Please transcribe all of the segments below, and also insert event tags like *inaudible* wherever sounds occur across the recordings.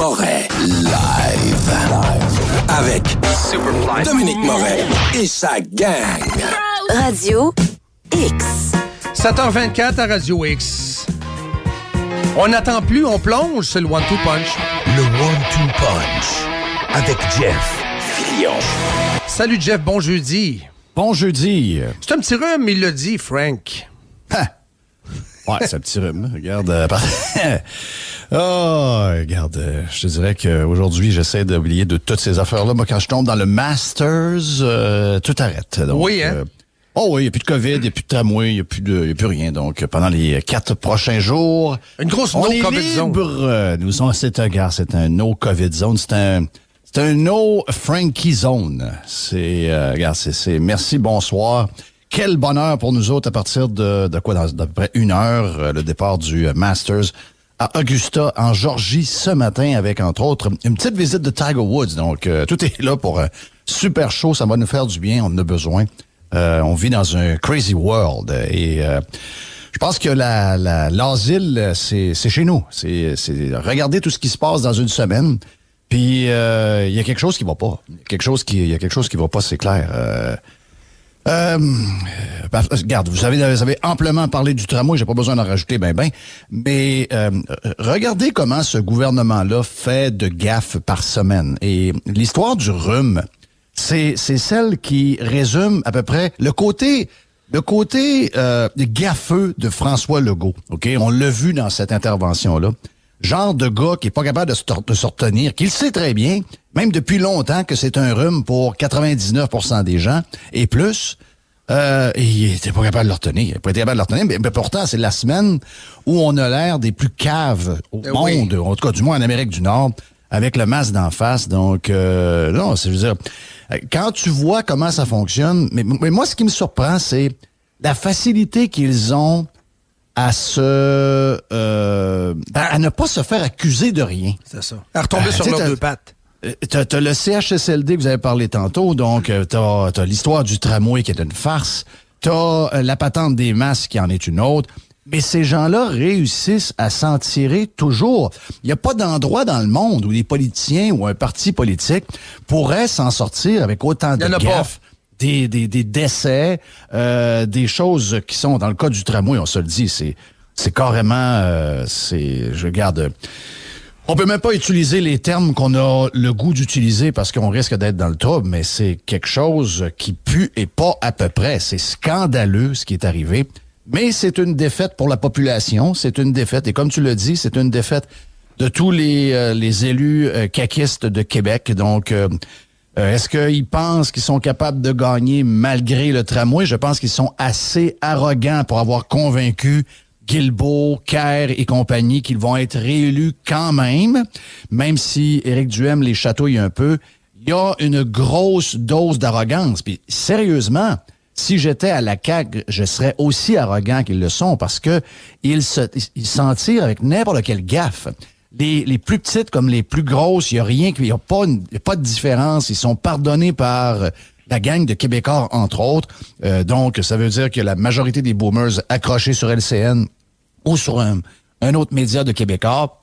Moret live avec Dominique Moret et sa gang. Radio X. 7h24 à Radio X. On n'attend plus, on plonge, c'est le One Two Punch. Le One Two Punch avec Jeff Fillon. Salut Jeff, bon jeudi. Bon jeudi. C'est un petit rhume, il l'a dit, Frank. Hein? Ouais, c'est un petit rhume. Regarde. Euh, *laughs* oh, regarde, euh, je te dirais qu'aujourd'hui, j'essaie d'oublier de toutes ces affaires-là. Moi, quand je tombe dans le Masters, euh, tout arrête. oui, hein? euh, oh oui, il n'y a plus de COVID, il n'y a plus de tramway, il n'y a, plus de, a plus rien. Donc, pendant les quatre prochains jours, Une grosse on no Zone. Nous sommes, c'est un c'est un no-COVID zone. C'est un... C'est un no Frankie zone. C'est, euh, c'est, merci, bonsoir. Quel bonheur pour nous autres à partir de, de quoi, d'à peu une heure, le départ du Masters à Augusta, en Georgie, ce matin, avec, entre autres, une petite visite de Tiger Woods. Donc, euh, tout est là pour un super chaud. Ça va nous faire du bien. On en a besoin. Euh, on vit dans un crazy world. Et euh, je pense que la, l'asile, c'est, chez nous. C'est, regarder tout ce qui se passe dans une semaine. Puis, il y a quelque chose qui va pas. Quelque chose qui, il y a quelque chose qui va pas, c'est clair. Euh, regarde, vous avez, vous avez amplement parlé du tramway, j'ai pas besoin d'en rajouter ben ben, mais euh, regardez comment ce gouvernement-là fait de gaffes par semaine. Et l'histoire du rhume, c'est celle qui résume à peu près le côté le côté euh, gaffeux de François Legault. Ok, on l'a vu dans cette intervention-là, genre de gars qui est pas capable de se, de se qu'il sait très bien même depuis longtemps que c'est un rhume pour 99 des gens et plus. Euh, il était pas capables de le retenir. Il pas été de le Mais, pourtant, c'est la semaine où on a l'air des plus caves au eh monde, en tout cas, du moins en Amérique du Nord, avec le masque d'en face. Donc, euh, non, c'est, je veux dire, quand tu vois comment ça fonctionne, mais, moi, ce qui me surprend, c'est la facilité qu'ils ont à se euh, à ne pas se faire accuser de rien. C'est ça. À retomber ah, sur leurs deux pattes. Euh, t'as as le CHSLD que vous avez parlé tantôt, donc euh, t'as as, l'histoire du tramway qui est une farce, t'as euh, la patente des masques qui en est une autre, mais ces gens-là réussissent à s'en tirer toujours. Il n'y a pas d'endroit dans le monde où des politiciens ou un parti politique pourraient s'en sortir avec autant de gaffes. Des, des, des, décès, des choses qui sont, dans le cas du tramway, on se le dit, c'est c'est carrément, c'est, je garde, on peut même pas utiliser les termes qu'on a le goût d'utiliser parce qu'on risque d'être dans le trouble, mais c'est quelque chose qui pue et pas à peu près. C'est scandaleux ce qui est arrivé. Mais c'est une défaite pour la population, c'est une défaite, et comme tu le dis, c'est une défaite de tous les, euh, les élus euh, cacistes de Québec. Donc, euh, est-ce qu'ils pensent qu'ils sont capables de gagner malgré le tramway? Je pense qu'ils sont assez arrogants pour avoir convaincu Gilbo, Kerr et compagnie qu'ils vont être réélus quand même, même si Éric Duhem les chatouille un peu. Il y a une grosse dose d'arrogance. Puis sérieusement, si j'étais à la CAQ, je serais aussi arrogant qu'ils le sont parce que ils s'en se, tirent avec n'importe quelle gaffe. Les, les, plus petites comme les plus grosses, il n'y a rien, il n'y a, pas de différence. Ils sont pardonnés par euh, la gang de Québécois, entre autres. Euh, donc, ça veut dire que la majorité des boomers accrochés sur LCN ou sur un, un autre média de Québécois, ah,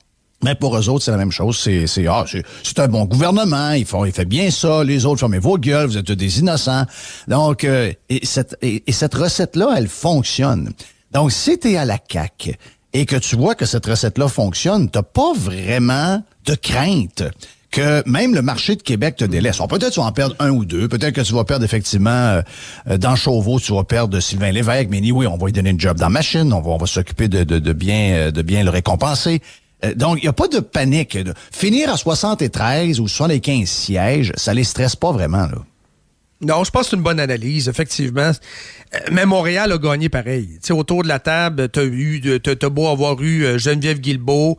mais pour eux autres, c'est la même chose. C'est, c'est, ah, c'est, un bon gouvernement. Ils font, ils font bien ça. Les autres, mais vos gueules. Vous êtes des innocents. Donc, euh, et, cette, et, cette recette-là, elle fonctionne. Donc, si t'es à la cac et que tu vois que cette recette-là fonctionne, t'as pas vraiment de crainte que même le marché de Québec te délaisse. On peut-être tu vas en perdre un ou deux, peut-être que tu vas perdre effectivement euh, dans Chauveau, tu vas perdre Sylvain Lévesque, mais ni oui, on va lui donner une job dans la machine, on va, s'occuper euh, de, bien, le récompenser. Euh, donc, il n'y a pas de panique. Finir à 73 ou 75 sièges, ça les stresse pas vraiment. Non, je pense que c'est une bonne analyse, effectivement. Mais Montréal a gagné pareil. autour de la table, tu as, eu, as beau avoir eu Geneviève Guilbeault,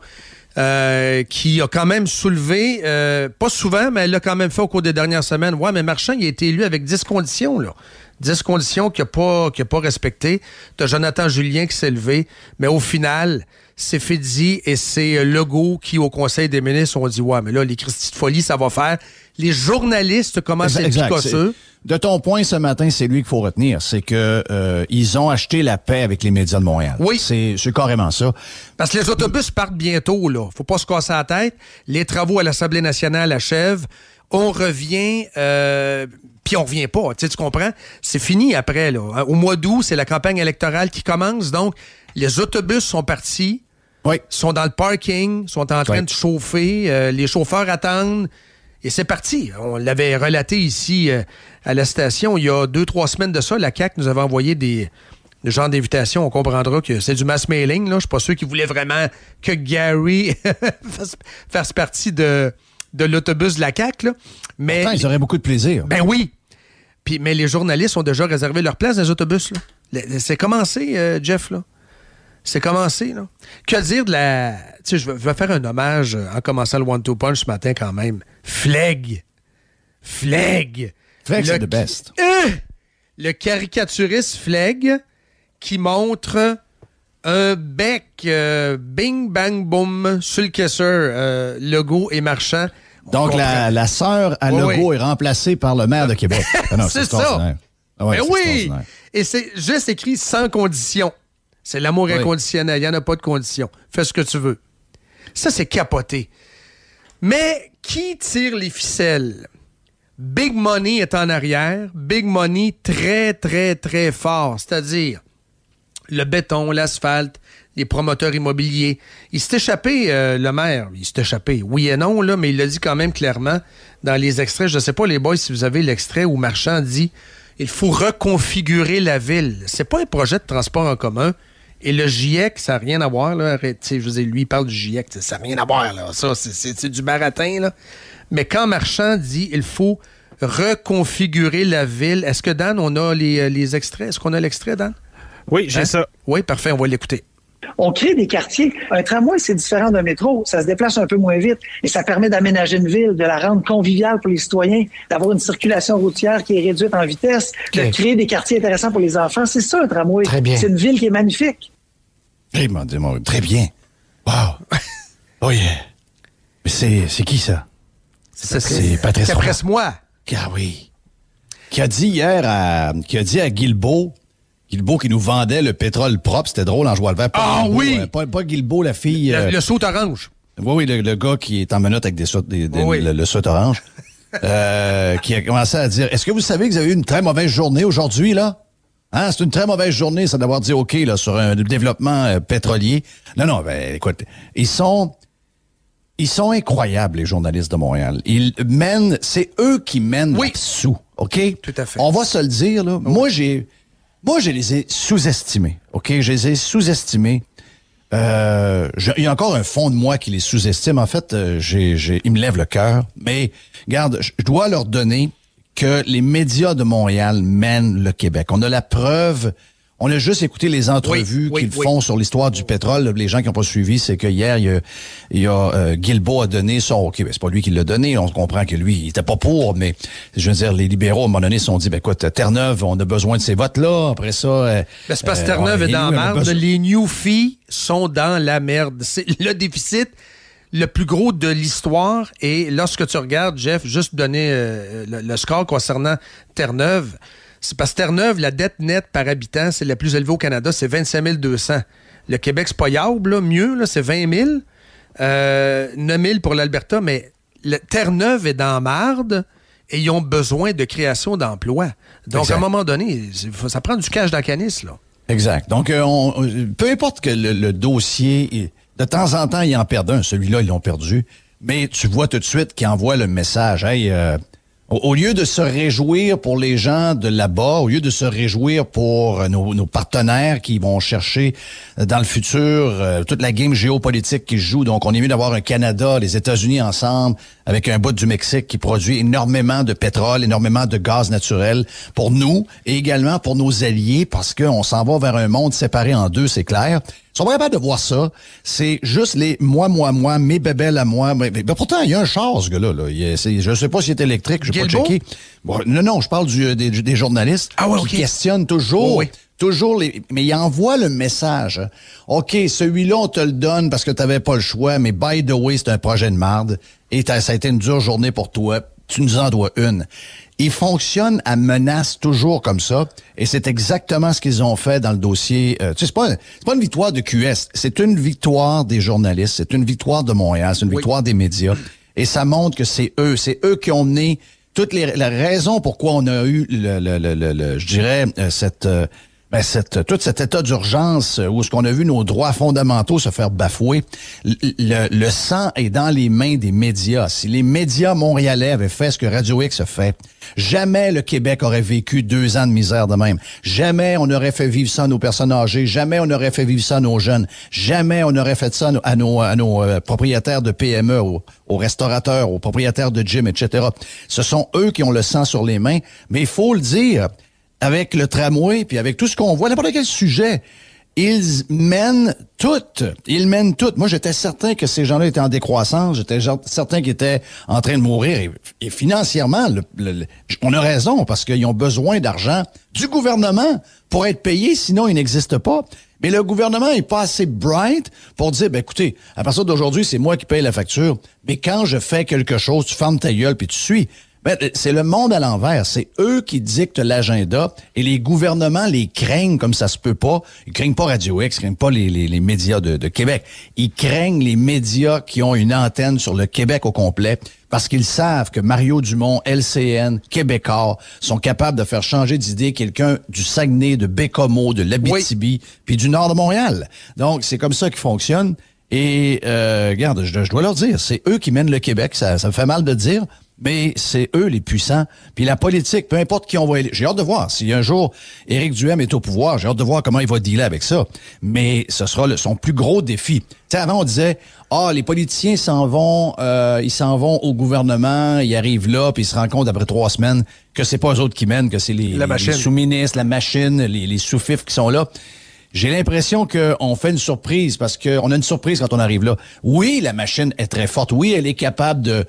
euh, qui a quand même soulevé, euh, pas souvent, mais elle l'a quand même fait au cours des dernières semaines. Ouais, mais Marchand, il a été élu avec 10 conditions, là. 10 conditions qu'il n'a pas, pas respectées. Tu as Jonathan Julien qui s'est levé, mais au final, c'est Fidzi et c'est euh, Legault qui, au Conseil des ministres, ont dit Ouais, mais là, les Christie de folie, ça va faire les journalistes commencent à être picosseux. De ton point ce matin, c'est lui qu'il faut retenir, c'est que euh, ils ont acheté la paix avec les médias de Montréal. Oui, c'est carrément ça. Parce que les autobus partent bientôt là, faut pas se casser la tête. Les travaux à l'Assemblée nationale achèvent. On revient, euh, puis on revient pas. Tu, sais, comprends C'est fini après là. Au mois d'août, c'est la campagne électorale qui commence, donc les autobus sont partis. Oui. Sont dans le parking, sont en train de chauffer. Euh, les chauffeurs attendent. Et c'est parti. On l'avait relaté ici euh, à la station il y a deux, trois semaines de ça. La CAC nous avait envoyé des, gens d'invitation. On comprendra que c'est du mass mailing. Je ne suis pas sûr qu'ils voulaient vraiment que Gary *laughs* fasse, partie de, de l'autobus de la CAC. Mais ils auraient beaucoup de plaisir. Ben oui. Puis, mais les journalistes ont déjà réservé leur place dans les autobus. C'est commencé, euh, Jeff. Là. C'est commencé. Que dire de la, tu sais, je vais faire un hommage euh, en commençant le one-two punch ce matin quand même. Fleg. Fleg. Fleg, c'est le best. Euh! le caricaturiste Fleg qui montre un bec euh, bing bang boom sur le caisseur logo et Marchand. Donc la, la sœur à logo est remplacée par le maire de Québec. *laughs* Ah c'est ça. Mais ah ben oui. Et c'est juste écrit sans condition. C'est l'amour inconditionnel. Il n'y en a pas de condition. Fais ce que tu veux. Ça, c'est capoté. Mais qui tire les ficelles? Big Money est en arrière. Big Money très, très, très fort. C'est-à-dire le béton, l'asphalte, les promoteurs immobiliers. Il s'est échappé, euh, le maire. Il s'est échappé. Oui et non, là, mais il l'a dit quand même clairement dans les extraits. Je ne sais pas, les boys, si vous avez l'extrait où Marchand dit il faut reconfigurer la ville. C'est pas un projet de transport en commun. Et le GIEC, ça n'a rien à voir. Là. Je lui, il parle du GIEC. Ça n'a rien à voir. Là. c'est du baratin. Là. Mais quand Marchand dit il faut reconfigurer la ville, est-ce que, Dan, on a les, euh, extraits? Est-ce qu'on a l'extrait, Dan? Oui, j'ai hein? ça. Oui, parfait, on va l'écouter. On crée des quartiers. Un tramway, c'est différent d'un métro. Ça se déplace un peu moins vite et ça permet d'aménager une ville, de la rendre conviviale pour les citoyens, d'avoir une circulation routière qui est réduite en vitesse, de créer des quartiers intéressants pour les enfants. C'est ça, un tramway. C'est une ville qui est magnifique. Eh, Très bien. Wow. *laughs* oh yeah. Mais c'est qui, ça? C'est Patrice, C'est C'est Patrice Moi. Ah oui. Qui a dit hier à, qui a dit à Guilbeault, Guilbeault qui nous vendait le pétrole propre, c'était drôle en jouant le vert. ah oui! Euh, pas, pas la fille... Euh, le, saut orange. Oui, oui, le, gars qui est en menottes avec des, le, saut orange, *laughs* euh, qui a commencé à dire, est-ce que vous savez que vous avez eu une très mauvaise journée aujourd'hui, là? Hein, c'est une très mauvaise journée, ça d'avoir dit OK là, sur un développement pétrolier. Non, non, ben, écoute, ils sont... Ils sont incroyables, les journalistes de Montréal. Ils mènent, c'est eux qui mènent oui. sous, OK? Tout à fait. On va se le dire, là. Moi, j'ai, moi, je les ai sous-estimés. OK? Je les ai sous-estimés. Euh, il y a encore un fond de moi qui les sous-estime. En fait, euh, j'ai, il me lève le cœur. Mais, garde, je dois leur donner que les médias de Montréal mènent le Québec. On a la preuve on a juste écouté les entrevues qu'ils font sur l'histoire du pétrole. Les gens qui n'ont pas suivi, c'est que hier, il y a, il euh, a, donné son. Ok, ben, c'est pas lui qui l'a donné. On comprend que lui, il était pas pour, mais je veux dire, les libéraux à un moment donné se sont dit, ben écoute, Terre-Neuve, on a besoin de ces votes-là. Après ça, euh, ben, c'est parce euh, Terre-Neuve est dans la merde. Les Les newfies sont dans la merde. C'est le déficit le plus gros de l'histoire. Et lorsque tu regardes, Jeff, juste donner le, score concernant Terre-Neuve. C'est parce que Terre-Neuve, la dette nette par habitant, c'est la plus élevée au Canada, c'est 25 200. Le Québec, c'est payable, là, mieux, là, c'est 20 000. 9 000 pour l'Alberta, mais Terre-Neuve est dans marde et ils ont besoin de création d'emplois. Donc, à un moment donné, ça prend du cash dans canis, là. Exact. Donc, euh, peu importe que le, dossier, de temps en temps, ils en perdent un. Celui-là, ils l'ont perdu. Mais tu vois tout de suite qu'ils envoient le message, hey, euh, au lieu de se réjouir pour les gens de là-bas, au lieu de se réjouir pour euh, nos, partenaires qui vont chercher euh, dans le futur euh, toute la game géopolitique qui joue, donc on est mieux d'avoir un Canada, les États-Unis ensemble, avec un bout du Mexique qui produit énormément de pétrole, énormément de gaz naturel pour nous et également pour nos alliés, parce qu'on s'en va vers un monde séparé en deux, c'est clair sont pas capables de voir ça. C'est juste les moi, moi, moi, mes bébelles à moi. Mais, pourtant, il y a un char, ce gars-là. Là. Je ne sais pas s'il est électrique, je n'ai pas checké. non, non, je parle euh, des, journalistes ah qui questionnent toujours. Toujours les. Mais ils envoient le message. Hein. OK, celui-là, on te le donne parce que tu n'avais pas le choix, mais by the way, c'est un projet de marde. Et ça a été une dure journée pour toi. Tu nous en dois une. Ils fonctionnent à menace toujours comme ça. Et c'est exactement ce qu'ils ont fait dans le dossier. Euh, tu sais, c'est pas, une victoire de QS. C'est une victoire des journalistes. C'est une victoire de Montréal. C'est une victoire des médias. Et ça montre que c'est eux. C'est eux qui ont mené toutes les, raisons pourquoi on a eu, le, le, le, le je dirais, euh, cette, euh, ben tout cet état d'urgence euh, où ce qu'on a vu nos droits fondamentaux se faire bafouer, le, sang est dans les mains des médias. Si les médias montréalais avaient fait ce que Radio X fait, jamais le Québec aurait vécu deux ans de misère de même. Jamais on aurait fait vivre ça à nos personnes âgées. Jamais on aurait fait vivre ça à nos jeunes. Jamais on aurait fait ça à nos, à nos euh, propriétaires de PME, aux, aux, restaurateurs, aux propriétaires de gym, etc. Ce sont eux qui ont le sang sur les mains. Mais il faut le dire, avec le tramway, puis avec tout ce qu'on voit, n'importe quel sujet, ils mènent toutes. Ils mènent toutes. Moi, j'étais certain que ces gens-là étaient en décroissance. J'étais certain qu'ils étaient en train de mourir. Et, financièrement, on a raison parce qu'ils ont besoin d'argent du gouvernement pour être payés, sinon ils n'existent pas. Mais le gouvernement est pas assez bright pour dire, ben écoutez, à partir d'aujourd'hui, c'est moi qui paye la facture. Mais quand je fais quelque chose, tu fermes ta gueule puis tu suis. Ben, c'est le monde à l'envers. C'est eux qui dictent l'agenda et les gouvernements les craignent comme ça se peut pas. Ils craignent pas Radio X, ils craignent pas les, les, médias de, de, Québec. Ils craignent les médias qui ont une antenne sur le Québec au complet parce qu'ils savent que Mario Dumont, LCN, Québécois sont capables de faire changer d'idée quelqu'un du Saguenay, de Bécomo, de l'Abitibi, oui. puis du nord de Montréal. Donc, c'est comme ça qu'ils fonctionnent. Et euh, regarde, je, je, dois leur dire, c'est eux qui mènent le Québec. Ça, ça me fait mal de dire, mais c'est eux les puissants. Puis la politique, peu importe qui on va J'ai hâte de voir. Si un jour Éric Duhem est au pouvoir, j'ai hâte de voir comment il va dealer avec ça. Mais ce sera son plus gros défi. sais, avant, on disait Ah, les politiciens s'en vont, euh, ils s'en vont au gouvernement, ils arrivent là, puis ils se rendent compte après trois semaines que c'est pas eux autres qui mènent, que c'est les, sous-ministres, la machine, les, les sous-fifs qui sont là. J'ai l'impression qu'on fait une surprise parce qu'on a une surprise quand on arrive là. Oui, la machine est très forte. Oui, elle est capable de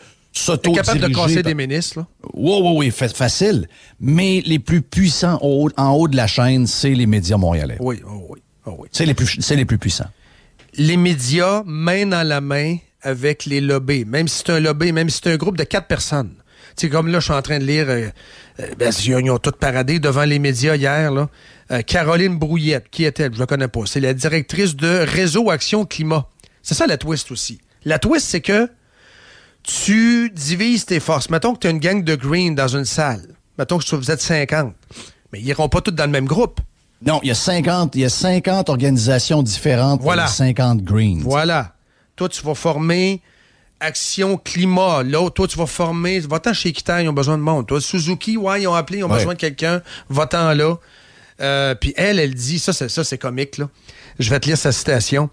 capable de casser des ministres, là? Oui, oui, oui, facile. Mais les plus puissants en haut de la chaîne, c'est les médias montréalais. Oui, oh oui, oh oui. C'est les, plus, puissants. Les médias, main dans la main avec les lobbies, même si c'est un lobby, même si c'est un groupe de quatre personnes. c'est comme là, je suis en train de lire, euh, euh, ben, ils ont tout paradé devant les médias hier, là. Euh, Caroline Brouillette, qui est-elle? Je la connais pas. C'est la directrice de Réseau Action Climat. C'est ça la twist aussi. La twist, c'est que tu divises tes forces. Mettons que tu as une gang de Greens dans une salle. Mettons que vous êtes 50. Mais ils n'iront pas tous dans le même groupe. Non, il y a 50, il y a 50 organisations différentes voilà. pour 50 greens. Voilà. Toi, tu vas former Action Climat. L'autre, toi, tu vas former. Va-t'en chez Kita, ils ont besoin de monde. Toi, Suzuki, ouais, ils ont appelé, ils ont besoin de quelqu'un. Va-t'en là. Euh, puis elle, elle dit, ça, c'est, ça, c'est comique, là. Je vais te lire sa citation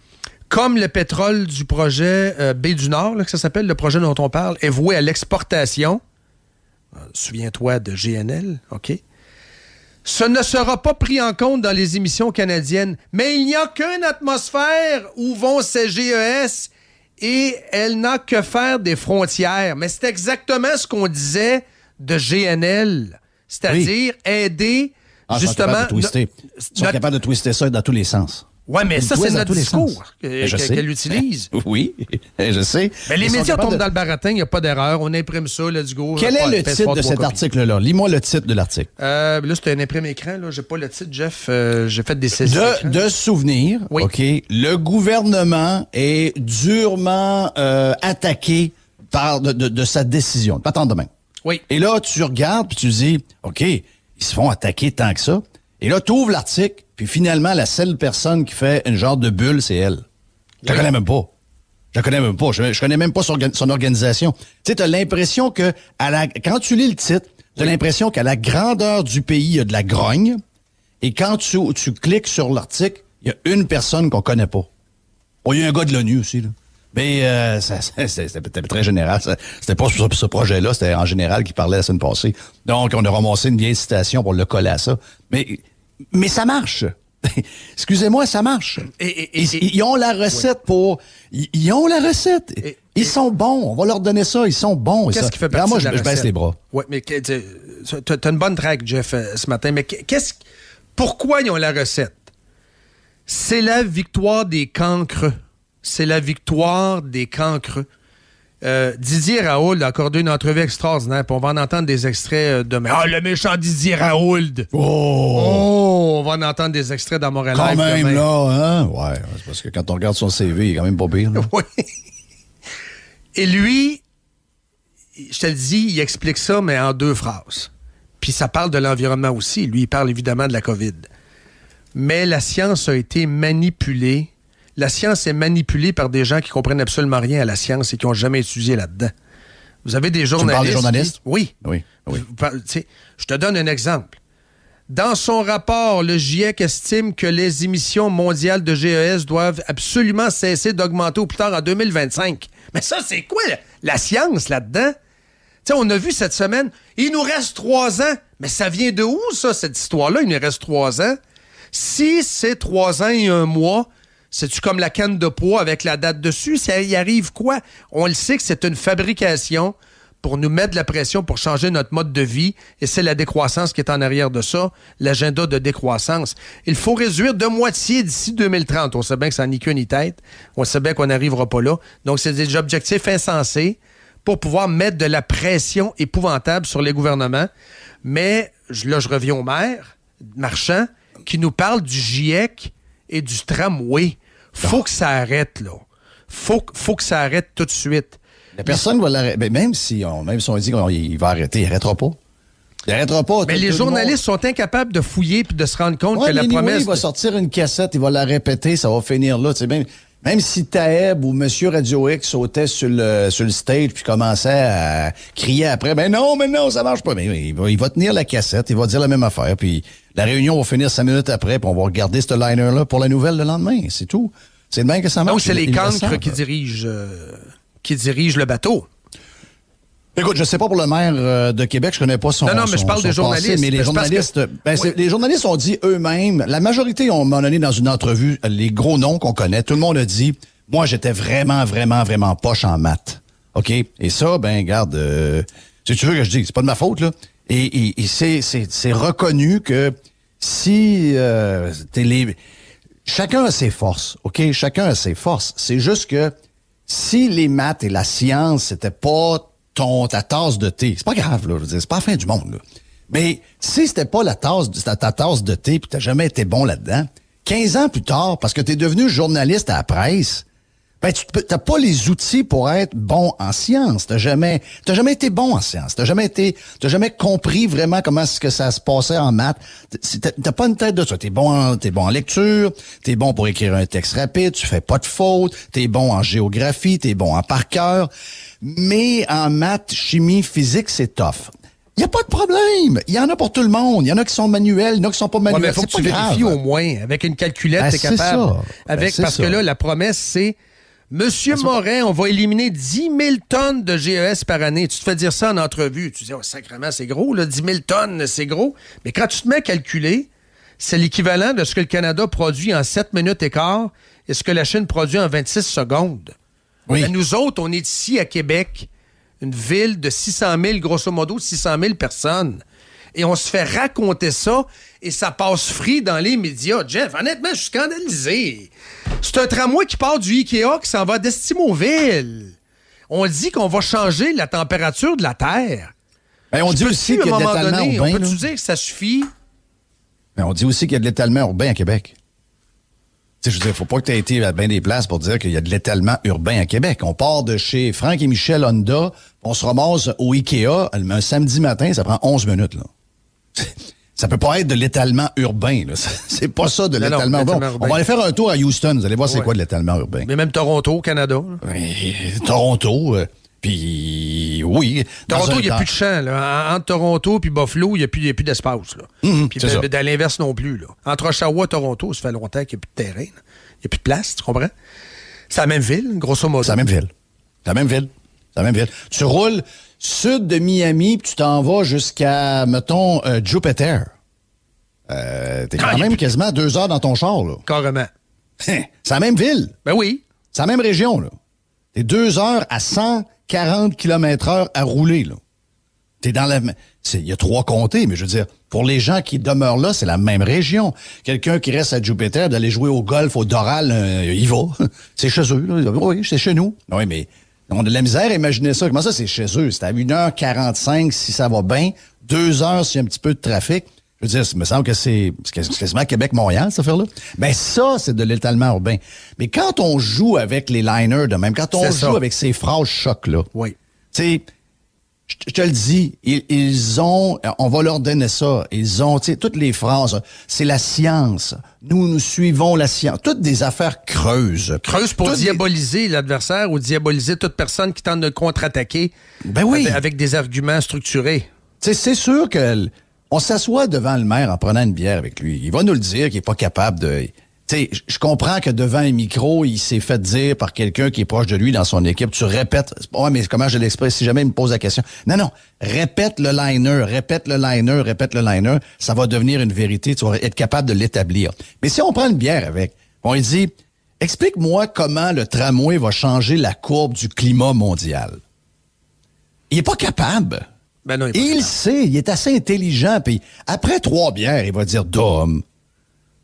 comme le pétrole du projet euh, B du Nord, que ça s'appelle, le projet dont on parle, est voué à l'exportation. Euh, souviens-toi de GNL, OK? Ce ne sera pas pris en compte dans les émissions canadiennes, mais il n'y a qu'une atmosphère où vont ces e GES et elle n'a que faire des frontières. Mais c'est exactement ce qu'on disait de GNL, c'est-à-dire aider justement. Ah, ils sont capables de twister ça dans tous les sens oui, mais ça, c'est notre discours qu'elle utilise. *laughs* oui, *laughs* je sais. Mais ben, les médias tombent dans le baratin, il n'y a pas d'erreur. On imprime ça, let's go. Quel est le titre de cet article-là? Lis-moi le titre de l'article. Euh, là, c'est un imprimé écran. Je n'ai pas le titre, Jeff. Euh, j'ai fait des saisies. De, souvenir, souvenirs, OK. Le gouvernement est durement euh, attaqué par de, sa décision. Pas tant demain. Oui. Et là, tu regardes puis tu dis, OK, ils se font attaquer tant que ça. Et là, tu ouvres l'article puis finalement, la seule personne qui fait une genre de bulle, c'est elle. Je la connais même pas. Je la connais même pas. Je, connais même pas son, organisation. Tu sais, t'as l'impression que, à la, quand tu lis le titre, t'as as l'impression qu'à la grandeur du pays, il y a de la grogne. Et quand tu, tu cliques sur l'article, il y a une personne qu'on connaît pas. Oh, il y a un gars de l'ONU aussi, là. Mais euh, *laughs* c'était très général. C'était pas sur ce projet-là, c'était en général qui parlait la semaine passée. Donc, on a ramassé une vieille citation pour le coller à ça. Mais mais ça marche. *laughs* Excusez-moi, ça marche. ils, ont la recette pour. Ils, ont la recette. ils sont bons. On va leur donner ça. Ils sont bons. Qu'est-ce qui fait moi, je, baisse les bras. Oui, mais tu as une bonne track, Jeff, euh, ce matin. Mais qu'est-ce, pourquoi ils ont la recette? C'est la victoire des cancres. C'est la victoire des cancres. Euh, Didier Raoul a accordé une entrevue extraordinaire, puis on va en entendre des extraits euh, demain. Ah, le méchant Didier Raoul! Oh! oh! on va en entendre des extraits dans Montréal. Quand même, là, hein? Ouais, c'est parce que quand on regarde son CV, il est quand même pas pire. *laughs* Oui. Et lui, je te le dis, il explique ça, mais en deux phrases. Puis ça parle de l'environnement aussi. Lui, il parle évidemment de la COVID. Mais la science a été manipulée la science est manipulée par des gens qui comprennent absolument rien à la science et qui n'ont jamais étudié là-dedans. Vous avez des journalistes. Tu des journalistes? Oui. Oui. Je, je te donne un exemple. Dans son rapport, le GIEC estime que les émissions mondiales de GES doivent absolument cesser d'augmenter au plus tard en 2025. Mais ça, c'est quoi la, science là-dedans? on a vu cette semaine, il nous reste trois ans. Mais ça vient de où, ça, cette histoire-là? Il nous reste trois ans. Si c'est trois ans et un mois, c'est-tu comme la canne de poids avec la date dessus? Ça y arrive quoi? On le sait que c'est une fabrication pour nous mettre de la pression pour changer notre mode de vie. Et c'est la décroissance qui est en arrière de ça, l'agenda de décroissance. Il faut réduire de moitié d'ici 2030. On sait bien que ça n'y queue ni tête. On sait bien qu'on n'arrivera pas là. Donc, c'est des objectifs insensés pour pouvoir mettre de la pression épouvantable sur les gouvernements. Mais là, je reviens au maire, marchand, qui nous parle du GIEC et du tramway. Faut que ça arrête, là. Faut, faut que ça arrête tout de suite. La personne va l'arrêter. Même si on, même dit qu'il va arrêter, il n'arrêtera pas. Il n'arrêtera pas. Mais les journalistes sont incapables de fouiller puis de se rendre compte que la promesse. Il va sortir une cassette, il va la répéter, ça va finir là. Même, si Taeb ou M. Radio X sautait sur le, stage puis commençait à crier après, ben non, mais non, ça marche pas. il va, tenir la cassette, il va dire la même affaire, puis la réunion va finir cinq minutes après, puis on va regarder ce liner-là pour la nouvelle le lendemain. C'est tout. C'est de même que ça marche. Ou c'est les cancres qui dirigent, euh, qui dirigent le bateau. Écoute, je sais pas pour le maire euh, de Québec, je connais pas son. Non, non, mais je parle des journalistes. mais les journalistes, ben, les journalistes ont dit eux-mêmes. La majorité ont donné dans une entrevue euh, les gros noms qu'on connaît. Tout le monde a dit, moi, j'étais vraiment, vraiment, vraiment poche en maths. Ok, et ça, ben, garde. si tu veux que je dise, c'est pas de ma faute là. Et, et, et c'est reconnu que si euh, t'es les... Chacun a ses forces, OK? Chacun a ses forces. C'est juste que si les maths et la science, c'était pas ton, ta tasse de thé, c'est pas grave, là, je c'est pas la fin du monde, là. Mais si c'était pas la tasse, ta tasse de thé, tu t'as jamais été bon là-dedans, 15 ans plus tard, parce que t'es devenu journaliste à la presse, ben, tu n'as pas les outils pour être bon en sciences. T'as jamais, jamais été bon en sciences. T'as jamais été, jamais compris vraiment comment ce que ça se passait en maths. T'as pas une tête de ça. T'es bon, en, bon en lecture. Tu es bon pour écrire un texte rapide. Tu fais pas de fautes. es bon en géographie. Tu es bon en par cœur. Mais en maths, chimie, physique, c'est tough. Il n'y a pas de problème. Il y en a pour tout le monde. Il y en a qui sont manuels, il y en a qui sont pas manuels. Il faut que tu vérifies au moins. Avec une calculette, ben, t'es capable. Ça. Ben, parce que là, la promesse, c'est Monsieur Morin, on va éliminer 10 000 tonnes de GES par année. Tu te fais dire ça en entrevue. Tu dis, oh, sacrément, c'est gros, là, 10 000 tonnes, c'est gros. Mais quand tu te mets à calculer, c'est l'équivalent de ce que le Canada produit en 7 minutes et quart et ce que la Chine produit en 26 secondes. Oui. Ben, nous autres, on est ici à Québec, une ville de 600 000, grosso modo, 600 000 personnes. Et on se fait raconter ça et ça passe free dans les médias. Jeff, honnêtement, je suis scandalisé. C'est un tramway qui part du Ikea qui s'en va Destimoville. On dit qu'on va changer la température de la Terre. Ben, on dit aussi tu dire que ça suffit? Mais ben, on dit aussi qu'il y a de l'étalement urbain à Québec. je veux dire, faut pas que tu aies été à bien des places pour dire qu'il y a de l'étalement urbain à Québec. On part de chez Franck et Michel Honda, on se ramasse au Ikea un samedi matin, ça prend 11 minutes. Là. Ça peut pas être de l'étalement urbain. *laughs* C'est pas ça de l'étalement urbain. On va aller faire un tour à Houston. Vous allez voir c'est quoi de l'étalement urbain. Mais même Toronto, Canada. Oui, Toronto. Euh, puis oui. Toronto, il n'y a plus de champ. Entre Toronto puis Buffalo, il n'y a plus, plus d'espace. Là. Mhm, puis l'inverse non plus. Entre Oshawa et Toronto, ça fait longtemps qu'il n'y a plus de terrain. Il n'y a plus de place, tu comprends? C'est la même ville, grosso modo. C'est la même ville. C'est La même ville la même ville. Tu roules sud de Miami, puis tu t'en vas jusqu'à, mettons, euh, Jupiter. Euh, T'es quand ah, même quasiment deux heures dans ton char, là. Carrément. Hein? C'est la même ville. Ben oui. C'est la même région, là. T'es deux heures à 140 km heure à rouler, là. T'es dans la... Il y a trois comtés, mais je veux dire, pour les gens qui demeurent là, c'est la même région. Quelqu'un qui reste à Jupiter, d'aller jouer au golf, au Doral, euh, il va. *laughs* C'est chez eux. Là. Oui, c'est chez nous. Oui, mais on a de la misère imaginez ça. Comment ça, c'est chez eux? C'est à 1h45 si ça va bien, 2 heures s'il y a un petit peu de trafic. Je veux dire, ça me semble que c'est quasiment Québec-Montréal, cette affaire-là. Ben ça, c'est de l'étalement urbain. Mais quand on joue avec les liners de même, quand on joue avec ces phrases chocs-là, oui. tu sais, je, te le dis, ils, ont, euh, on va leur donner ça, ils ont, tu sais, toutes les phrases, euh, c'est la science. Nous, nous suivons la science. Toutes des affaires creuses. Creuses pour diaboliser l'adversaire ou diaboliser toute personne qui tente de contre-attaquer. Ben oui. Avec, des arguments structurés. Tu sais, c'est sûr qu'on s'assoit devant le maire en prenant une bière avec lui. Il va nous le dire qu'il est pas capable de, tu sais, je comprends que devant un micro, il s'est fait dire par quelqu'un qui est proche de lui dans son équipe, tu répètes, ouais, mais comment je l'exprime si jamais il me pose la question? Non, non, répète le liner, répète le liner, répète le liner, ça va devenir une vérité, tu vas être capable de l'établir. Mais si on prend une bière avec, on lui dit, explique-moi comment le tramway va changer la courbe du climat mondial. Il est pas capable. Ben il, sait, il est assez intelligent, puis après trois bières, il va dire, d'homme.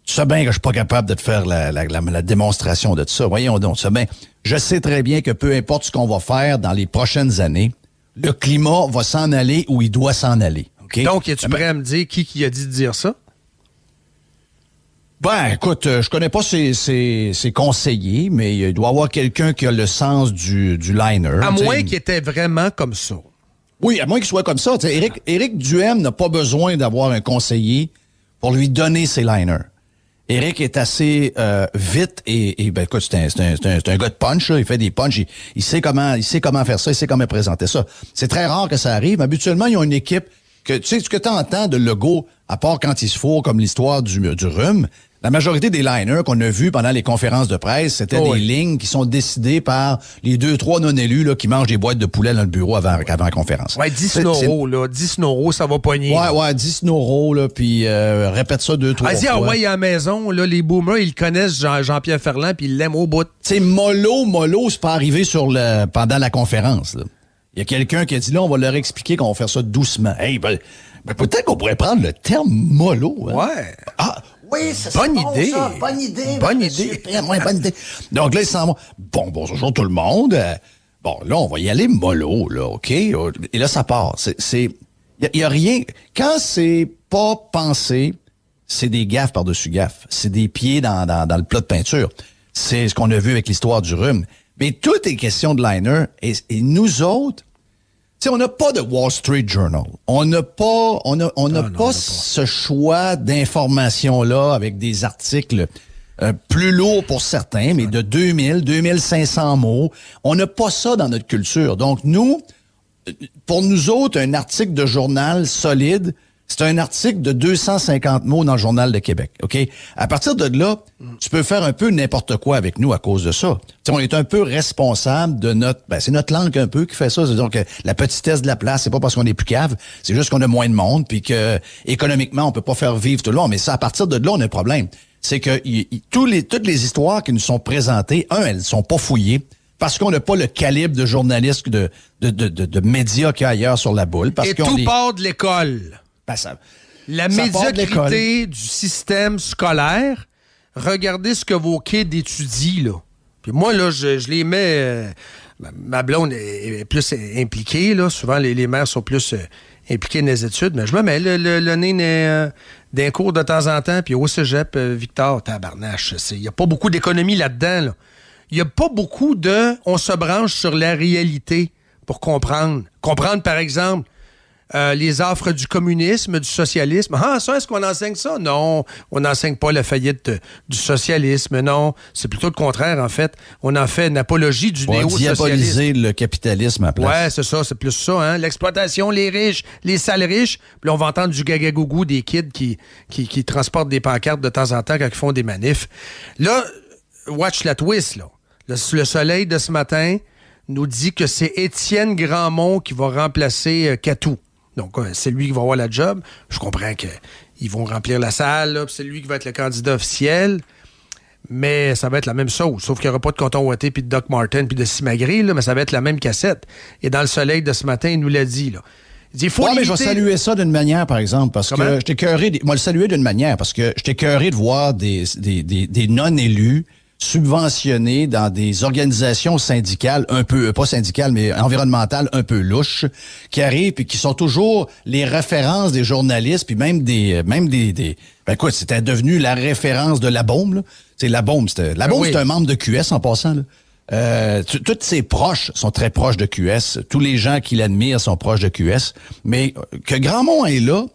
Tu sais bien que je suis pas capable de te faire la, démonstration de tout ça. Voyons donc, tu sais bien, je sais très bien que peu importe ce qu'on va faire dans les prochaines années, le climat va s'en aller où il doit s'en aller. Donc, es-tu ah ben. prêt à me dire qui, qui a dit de dire ça? Ben, écoute, euh, je connais pas ses, conseillers, mais il doit y avoir quelqu'un qui a le sens du, liner. À moins qu'il était vraiment comme ça. Oui, à moins qu'il soit comme ça. Eric Éric Duhem n'a pas besoin d'avoir un conseiller pour lui donner ses liners. Eric est assez euh, vite et, ben écoute, c'est un, c'est, un, gars de punch, il fait des punches, il, sait comment il sait comment faire ça, il sait comment présenter ça. C'est très rare que ça arrive. Habituellement, ils ont une équipe que tu sais ce que tu entends de logo à part quand il se fout comme l'histoire du, du rhume, la majorité des liners qu'on a vus pendant les conférences de presse, c'était oh des lignes qui sont décidées par les deux, trois non-élus là, qui mangent des boîtes de poulet dans le bureau avant, avant la conférence. Ouais, 10 euros, là. 10 ça va pogner. Ouais, ouais, 10 euros, là, puis euh, répète ça deux, trois ah, ah, fois. Vas-y, ouais, à la maison, là, les boomers, ils connaissent Jean-Pierre Ferland, puis ils l'aiment au bout. Tu sais, mollo, mollo, c'est pas arrivé sur le, pendant la conférence, Il y a quelqu'un qui a dit, là, on va leur expliquer qu'on va faire ça doucement. Hey, ben, ben, peut-être qu'on pourrait prendre le terme mollo. Hein. Ouais. Ah, oui, c'est bonne, idée. bonne idée. Bonne idée. *laughs* bonne idée. Donc là, ils s'en vont. Bon, bonjour tout le monde. Euh, bon, là, on va y aller mollo, là, OK? Euh, et là, ça part. C'est... Il n'y a, rien... Quand c'est pas pensé, c'est des gaffes par-dessus gaffes. C'est des pieds dans, dans, le plat de peinture. C'est ce qu'on a vu avec l'histoire du rhume. Mais tout est question de liner. et nous autres, on n'a pas de Wall Street Journal. On n'a pas, on a, on ah, pas, ce choix d'informations là avec des articles euh, plus lourds pour certains, mais de 2000, 2500 mots. On n'a pas ça dans notre culture. Donc nous, euh, pour nous autres, un article de journal solide, c'est un article de 250 mots dans le Journal de Québec, OK? À partir de là, tu peux faire un peu n'importe quoi avec nous à cause de ça. on est un peu responsable de notre... Ben, c'est notre langue un peu qui fait ça. Donc, la petitesse de la place, c'est pas parce qu'on est plus cave, c'est juste qu'on a moins de monde, puis que économiquement, on peut pas faire vivre tout le monde. Mais ça, à partir de là, on a un problème. C'est que les, toutes les histoires qui nous sont présentées, un, elles sont pas fouillées parce qu'on n'a pas le calibre de journaliste, de, de, de, de, médias qu'il y a ailleurs sur la boule. Parce Et tout part de l'école pas la médiocrité du système scolaire, regardez ce que vos kids étudient, là. Puis moi, là, je, les mets. Euh, ma blonde est, plus impliquée, là. Souvent, les, mères sont plus euh, impliquées dans les études, mais je me mets le, nez d'un euh, cours de temps en temps, puis au cégep, Victor, tabarnache, il n'y a pas beaucoup d'économie là-dedans, Il n'y a pas beaucoup de. On se branche sur la réalité pour comprendre. Comprendre, par exemple, euh, les offres du communisme, du socialisme. Ah, ça, est-ce qu'on enseigne ça? Non, on n'enseigne pas la faillite euh, du socialisme, non. C'est plutôt le contraire, en fait. On en fait une apologie du néo-socialisme. diaboliser le capitalisme à Ouais, c'est ça, c'est plus ça. Hein? L'exploitation, les riches, les sales riches. Puis on va entendre du gagagougou des kids qui, qui, transportent des pancartes de temps en temps quand ils font des manifs. Là, watch la twist, là. Le, soleil de ce matin nous dit que c'est Étienne Grandmont qui va remplacer euh, Catou. Donc, c'est lui qui va avoir la job. Je comprends qu'ils vont remplir la salle, c'est lui qui va être le candidat officiel. Mais ça va être la même chose. sauf qu'il n'y aura pas de coton ouaté, puis de Doc Martin, puis de Simagri, mais ça va être la même cassette. Et dans le soleil de ce matin, il nous l'a dit. Là. Il dit, faut mais je vais saluer ça d'une manière, par exemple, parce que je t'ai Moi, le saluer d'une manière, parce que je t'ai de voir des non-élus subventionnés dans des organisations syndicales un peu, pas syndicales, mais environnementales un peu louches, qui arrivent puis qui sont toujours les références des journalistes, puis même des, même des, ben écoute, c'était devenu la référence de la bombe, C'est la bombe, c'était, la ah bombe, c'est un membre de QS en passant, euh, Toutes ses proches sont très proches de QS. Tous les gens qui l'admirent sont proches de QS. Mais euh, que Grandmont est là,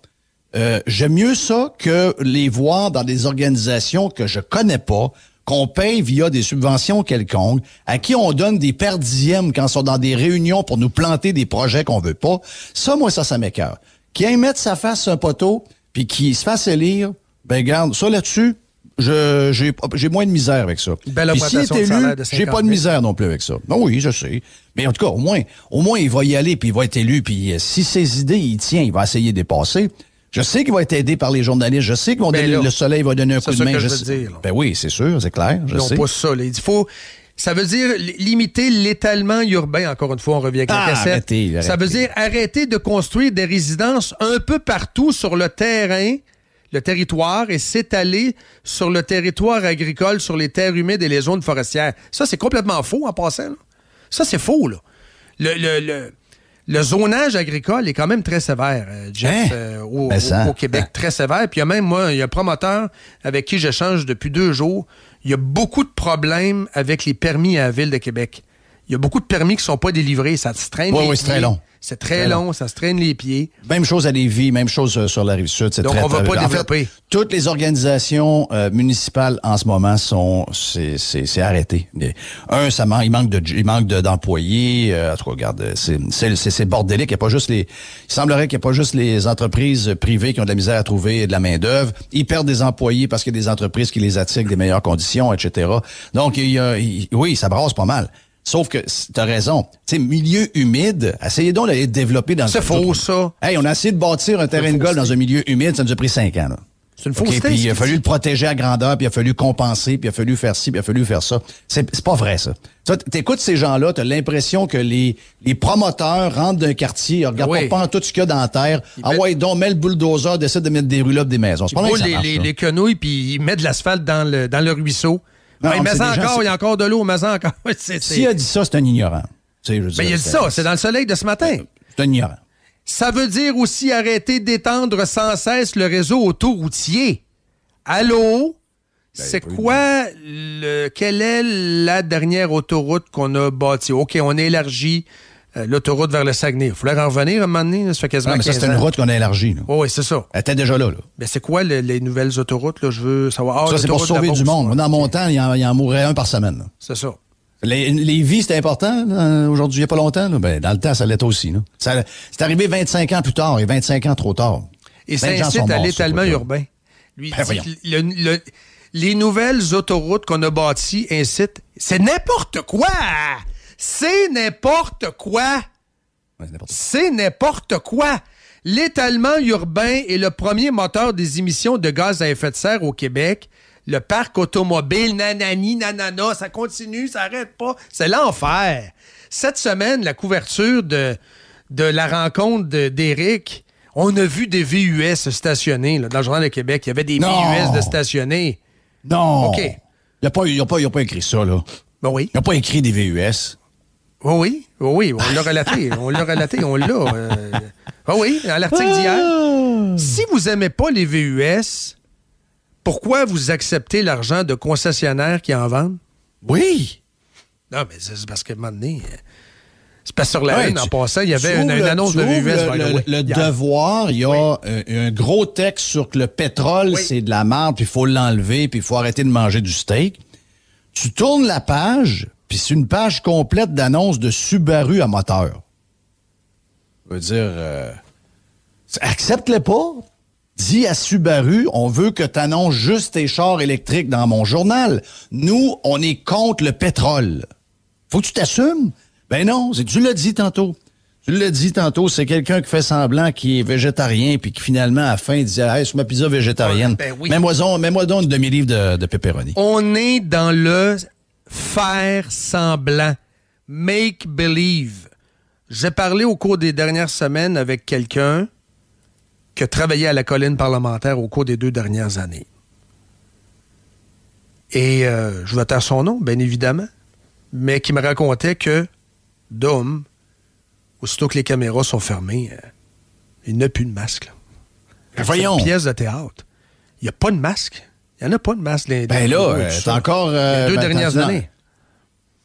euh, j'aime mieux ça que les voir dans des organisations que je connais pas, qu'on paye via des subventions quelconques, à qui on donne des pertes dixièmes quand ils sont dans des réunions pour nous planter des projets qu'on veut pas, ça, moi, ça, ça m'écœure. Qui aille mettre sa face sur un poteau, puis qui se fasse élire, ben garde, ça là-dessus, je j'ai, moins de misère avec ça. Puis s'il est élu, j'ai pas de misère non plus avec ça. Non, ben oui, je sais. Mais en tout cas, au moins, au moins il va y aller, puis il va être élu, puis euh, si ses idées, il tient, il va essayer de dépasser. Je sais qu'il va être aidé par les journalistes. Je sais que ben le soleil va donner un coup de main. je, Dire, ben oui, c'est sûr, c'est clair. Non, pas ça. Il faut. Ça veut dire limiter l'étalement urbain. Encore une fois, on revient avec la cassette. Ça veut dire arrêter de construire des résidences un peu partout sur le terrain, le territoire, et s'étaler sur le territoire agricole, sur les terres humides et les zones forestières. Ça, c'est complètement faux en passant. Ça, c'est faux. Là. le, le, le le zonage agricole est quand même très sévère, euh, Jeff, hein? euh, ben, au, Québec, ah. très sévère. Puis il y a même, moi, il y a un promoteur avec qui j'échange depuis deux jours. Il y a beaucoup de problèmes avec les permis à la Ville de Québec. Il y a beaucoup de permis qui ne sont pas délivrés. Ça se traîne. Oui, oui, c'est très long. C'est très ben long, ça se traîne les pieds. Même chose à Lévis, même chose euh, sur la rive sud. Donc, très, on va pas toutes les organisations euh, municipales en ce moment sont. C'est arrêté. Un, ça manque, il manque de, manque d'employés. De, euh, regarde, c'est bordélique. Il n'y a pas juste les. Il semblerait qu'il n'y a pas juste les entreprises privées qui ont de la misère à trouver de la main-d'œuvre. Ils perdent des employés parce qu'il y a des entreprises qui les attirent des meilleures conditions, etc. Donc, oui, ça brasse pas mal. Sauf que t'as raison. Tu milieu humide, essayez donc d'aller développer dans... C'est faux, ça. Hey, on a essayé de bâtir un terrain de golf dans un milieu humide, ça nous a pris cinq ans. Là. C'est une fausse Puis il a fallu le protéger à grandeur, puis il a fallu compenser, puis il a fallu faire ci, puis il a fallu faire ça. C'est pas vrai, ça. Tu écoutes ces gens-là, t'as l'impression que les, les promoteurs rentrent d'un quartier, ils regardent pas, tout ce qu'il y a dans la terre. ah ouais, donc met le bulldozer, décide de mettre des là, des maisons. Ils les, les, les, quenouilles, puis ils mettent de l'asphalte dans le, dans le ruisseau mais, encore, il y a encore de l'eau, mais encore. *laughs* S'il a dit ça, c'est un ignorant. Ben, il a dit ça, c'est dans le soleil de ce matin. Euh, c'est un ignorant. Ça veut dire aussi arrêter d'étendre sans cesse le réseau autoroutier. Allô? Ben, c'est quoi le quelle est la dernière autoroute qu'on a bâtie? OK, on élargit euh, l'autoroute vers le Saguenay. Il fallait en revenir à un moment donné. ça fait quasiment mais ça, c'est une route qu'on a élargie. Oui, c'est ça. Elle était déjà là. c'est quoi les, nouvelles autoroutes? Là? Je veux savoir. Ah, ça, c'est pour sauver du monde. Dans mon temps, il y en mourrait un par semaine. C'est ça. Les, vies, c'est important aujourd'hui, il n'y a pas longtemps. Ben, dans le temps, ça l'est aussi. C'est arrivé 25 ans plus tard et 25 ans trop tard. Et ça incite à l'étalement urbain. Lui, ben, les nouvelles autoroutes qu'on a bâties incitent. C'est n'importe quoi! C'est n'importe quoi. c'est n'importe quoi. L'étalement urbain est le premier moteur des émissions de gaz à effet de serre au Québec. Le parc automobile, nanani, nanana, ça continue, ça n'arrête pas. C'est l'enfer. Cette semaine, la couverture de, de la rencontre d'Éric, on a vu des VUS stationnés dans le Journal de Québec. Il y avait des VUS de stationnés. Non. OK. Ils n'ont pas, écrit ça, là. Ben oui. Ils n'ont pas écrit des VUS oui, oui, on l'a relaté, *laughs* on l'a relaté, on l'a. Euh, ah oui, à l'article d'hier. Ah! Si vous n'aimez pas les VUS, pourquoi vous acceptez l'argent de concessionnaires qui en vendent? Oui! Non, mais c'est parce que, un moment donné, euh, c'est pas sur la haine, en passant, il y avait une, annonce de VUS. Le, devoir, il y a euh, un, gros texte sur que le pétrole, c'est de la merde, puis il faut l'enlever, puis il faut arrêter de manger du steak. Tu tournes la page, puis c'est une page complète d'annonces de Subaru à moteur. Je veux dire, euh, accepte-les pas. Dis à Subaru, on veut que tu annonces juste tes chars électriques dans mon journal. Nous, on est contre le pétrole. Faut que tu t'assumes. Ben non, tu l'as dit tantôt. Tu l'as dit tantôt, c'est quelqu'un qui fait semblant qui est végétarien puis qui finalement à la fin disait, hey, c'est ma pizza végétarienne. Ben oui. Mets-moi donc, demi-livre de, de On est dans le faire semblant, make believe. J'ai parlé au cours des dernières semaines avec quelqu'un qui a travaillé à la colline parlementaire au cours des deux dernières années. Et euh, je vais à son nom, bien évidemment, mais qui me racontait que d'homme aussitôt que les caméras sont fermées, Il euh, il n'a plus de masque. Voyons. Une pièce de théâtre. Il n'y a pas de masque. Il n'y en a pas de masse Ben là, c'est euh, encore. Euh, les deux dernières années.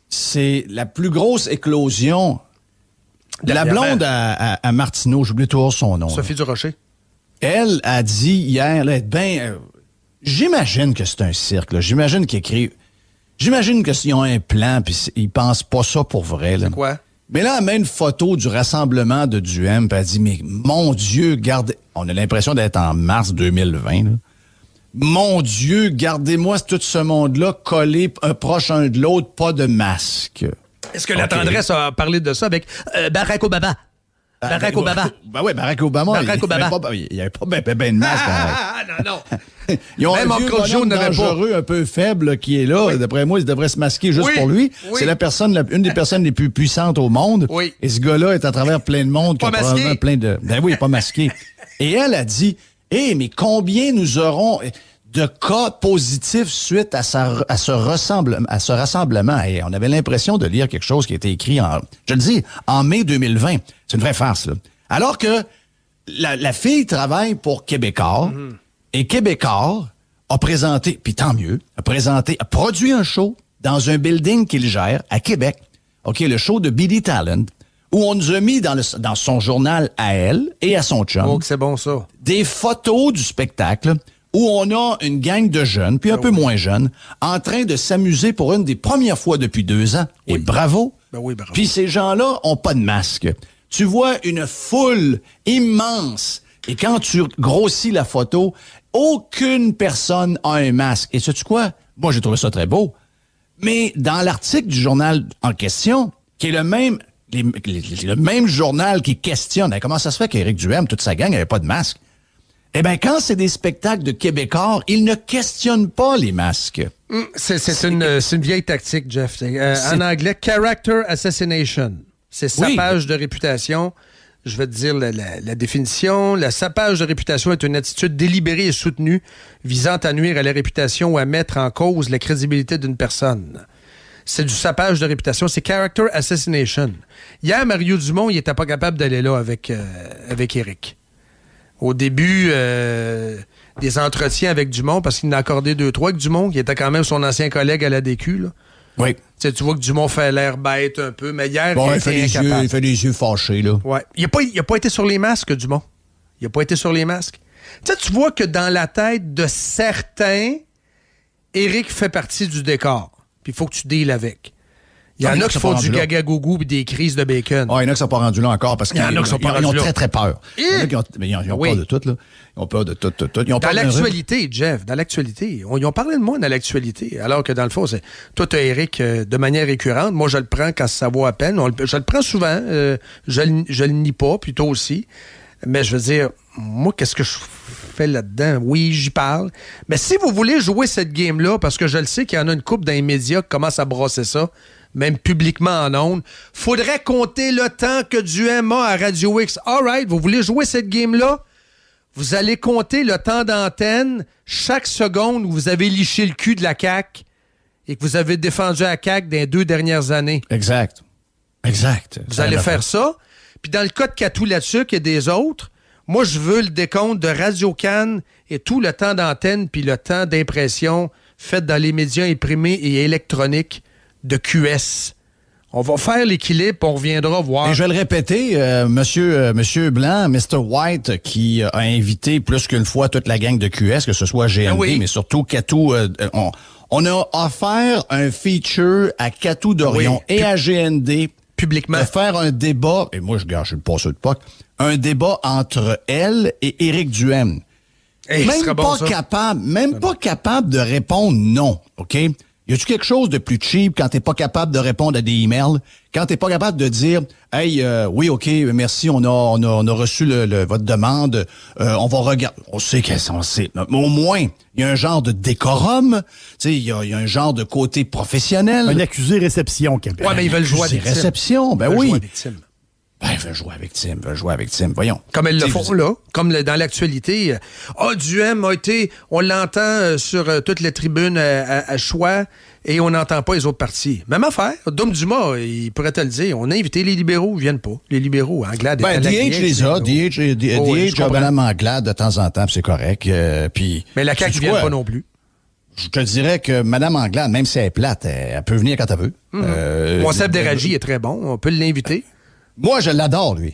C'est la plus grosse éclosion. De la blonde à, Martineau, j'oublie toujours son nom. Sophie Durocher. Elle a dit hier, ben, euh, j'imagine que c'est un cirque. J'imagine qu'ils écrivent. J'imagine qu'ils ont un plan, puis ils pensent pas ça pour vrai. C'est Quoi? Mais là, elle met une photo du rassemblement de Duhem, puis elle dit, mais mon Dieu, garde, on a l'impression d'être en mars 2020. Là. Mon Dieu, gardez-moi tout ce monde-là collé un euh, proche un de l'autre, pas de masque. Est-ce que la tendresse a parlé de ça avec Barack Obama? Barack Obama. Ben oui, Barack Obama. Barack Obama. Il n'y avait pas ben, ben, ben de masque. Ah, hein. ah, ah non, non. *laughs* Ils ont Même un vieux dangereux, un peu faible, qui est là. D'après moi, il devrait se masquer juste pour lui. Oui. C'est la personne, une des personnes les plus puissantes au monde. Oui. Et ce gars-là est à travers plein de monde. Pas qui masqué. plein de... Ben oui, il pas masqué. *laughs* Et elle a dit eh mais combien nous aurons de cas positifs suite à, ce, rassemblement. Et eh, on avait l'impression de lire quelque chose qui était écrit en, je le dis, en mai 2020. C'est une vraie farce, Alors que la, fille travaille pour Québécois mhm. et Québécois a présenté, puis tant mieux, a présenté, a produit un show dans un building qu'il gère à Québec. OK, le show de Billy Talent où on nous a mis dans, le, dans son journal à elle et à son chum. Oh, c'est bon ça. Des photos du spectacle où on a une gang de jeunes, puis un ah peu moins jeunes, en train de s'amuser pour une des premières fois depuis deux ans. Et bravo. Ben oui, bravo. Puis ces gens-là ont pas de masque. Tu vois une foule immense. Et quand tu grossis la photo, aucune personne a un masque. Et sais-tu quoi? Moi, j'ai trouvé ça très beau. Mais dans l'article du journal en question, qui est le même, le même journal qui questionne eh, comment ça se fait qu'Éric Duhem, toute sa gang, n'avait pas de masque. Eh bien, quand c'est des spectacles de Québécois, ils ne questionnent pas les masques. Hmm, c'est une, vieille tactique, Jeff. Euh, en anglais, character assassination. C'est sapage de réputation. Je vais te dire la, définition. la, définition. sapage de réputation est une attitude délibérée et soutenue visant à nuire à la réputation ou à mettre en cause la crédibilité d'une personne c'est du sapage de réputation, c'est character assassination. Hier, Mario Dumont, il n'était pas capable d'aller là avec, euh, avec Eric. Au début euh, des entretiens avec Dumont, parce qu'il en accordé deux, trois avec Dumont, qui était quand même son ancien collègue à la DQ. Oui. tu vois que Dumont fait l'air bête un peu, mais hier, il, fait les yeux, il fait yeux fâchés. Là. Il n'a pas, été sur les masques, Dumont. Il n'a pas été sur les masques. tu vois que dans la tête de certains, Eric fait partie du décor puis il faut que tu deals avec. Ah, il y en a qui font du gaga gougou et des crises de bacon. Ah, il y en a qui sont pas rendus là encore parce qu'ils ont très très peur. Eh! Ils ont, peur de tout, là. Ils ont peur de tout, tout, tout. dans l'actualité, Jeff, dans l'actualité, ils ont parlé de moi dans l'actualité, alors que dans le fond, c'est toi, tu Eric euh, de manière récurrente. Moi, je le prends quand ça vaut à peine. je le prends souvent. Euh, je, le nie pas, Plutôt aussi. Mais je veux dire, moi, qu'est-ce que je fais là-dedans? Oui, j'y parle. Mais si vous voulez jouer cette game-là, parce que je le sais qu'il y en a une coupe dans les médias qui commence à brosser ça, même publiquement en ondes, faudrait compter le temps que du MA à Radio X. All right, vous voulez jouer cette game-là? Vous allez compter le temps d'antenne chaque seconde où vous avez liché le cul de la CAQ et que vous avez défendu la CAQ dans les deux dernières années. Exact. Exact. Vous allez faire ça. Puis dans le cas de Catou y et des autres, moi, je veux le décompte de Radio Cannes et tout le temps d'antenne puis le temps d'impression fait dans les médias imprimés et électroniques de QS. On va faire l'équilibre, on reviendra voir. Et je vais le répéter, euh, monsieur, euh, monsieur Blanc, Mr. White, qui a invité plus qu'une fois toute la gang de QS, que ce soit GND, ah mais surtout Catou. Euh, on, a offert un feature à Catou Dorion et à GND publiquement. De faire un débat, et moi, je gâche, je suis pas de POC, un débat entre elle et Éric Duhem. Eh, même pas capable, même pas capable de répondre non, OK? Y a-tu quelque chose de plus cheap quand t'es pas capable de répondre à des emails, quand t'es pas capable de dire, hey, euh, oui, ok, merci, on a, on a, reçu le, votre demande, euh, on va regarder. On sait qu'elle qu'on sait. Mais au moins, il y a un genre de décorum, tu sais, il y, y a, un genre de côté professionnel. Un accusé réception, Québec. Ouais, mais ils veulent jouer à des réception, ben oui. Ben, jouer avec Tim, va jouer avec Tim. Voyons. Comme elles le font là, comme dans l'actualité. Ah, oh, a été, on l'entend euh, sur euh, toutes les tribunes à, choix et on n'entend pas les autres partis. Même affaire. Dom Dumas, il pourrait te le dire. On a invité les libéraux, ils viennent pas. Les libéraux, Anglade. Hein, ben, DH les a. DH, oh, Anglade de temps en temps, c'est correct. puis, Mais la CAQ ne vient pas non plus. Je te dirais que Madame Anglade, même si elle est plate, elle, peut venir quand elle veut. Mm -hmm. est très bon. On peut l'inviter. Moi, je l'adore, lui.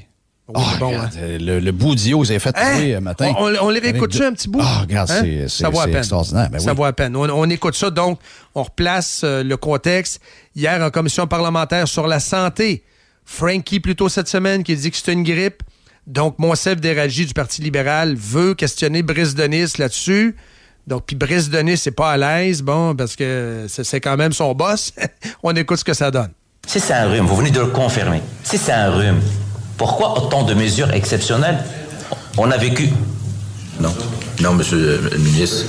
Ah, hein. le, bout d'Io, fait hein? matin. On, on les un petit bout? Ah, regarde, hein? c'est, peine. extraordinaire. Ben ça à peine. On, écoute ça, donc, on replace euh, le contexte. Hier, en commission parlementaire sur la santé, Frankie, plutôt cette semaine, qui dit que c'est une grippe. Donc, Monsef Déragi du Parti libéral veut questionner Brice Denis là-dessus. Donc, puis Brice Denis, c'est pas à l'aise, bon, parce que c'est quand même son boss. *laughs* on écoute ce que ça donne. Si c'est un rhume, vous venez de le confirmer, si c'est un rhume, pourquoi autant de mesures exceptionnelles On a vécu. Non. Non, monsieur euh, le ministre.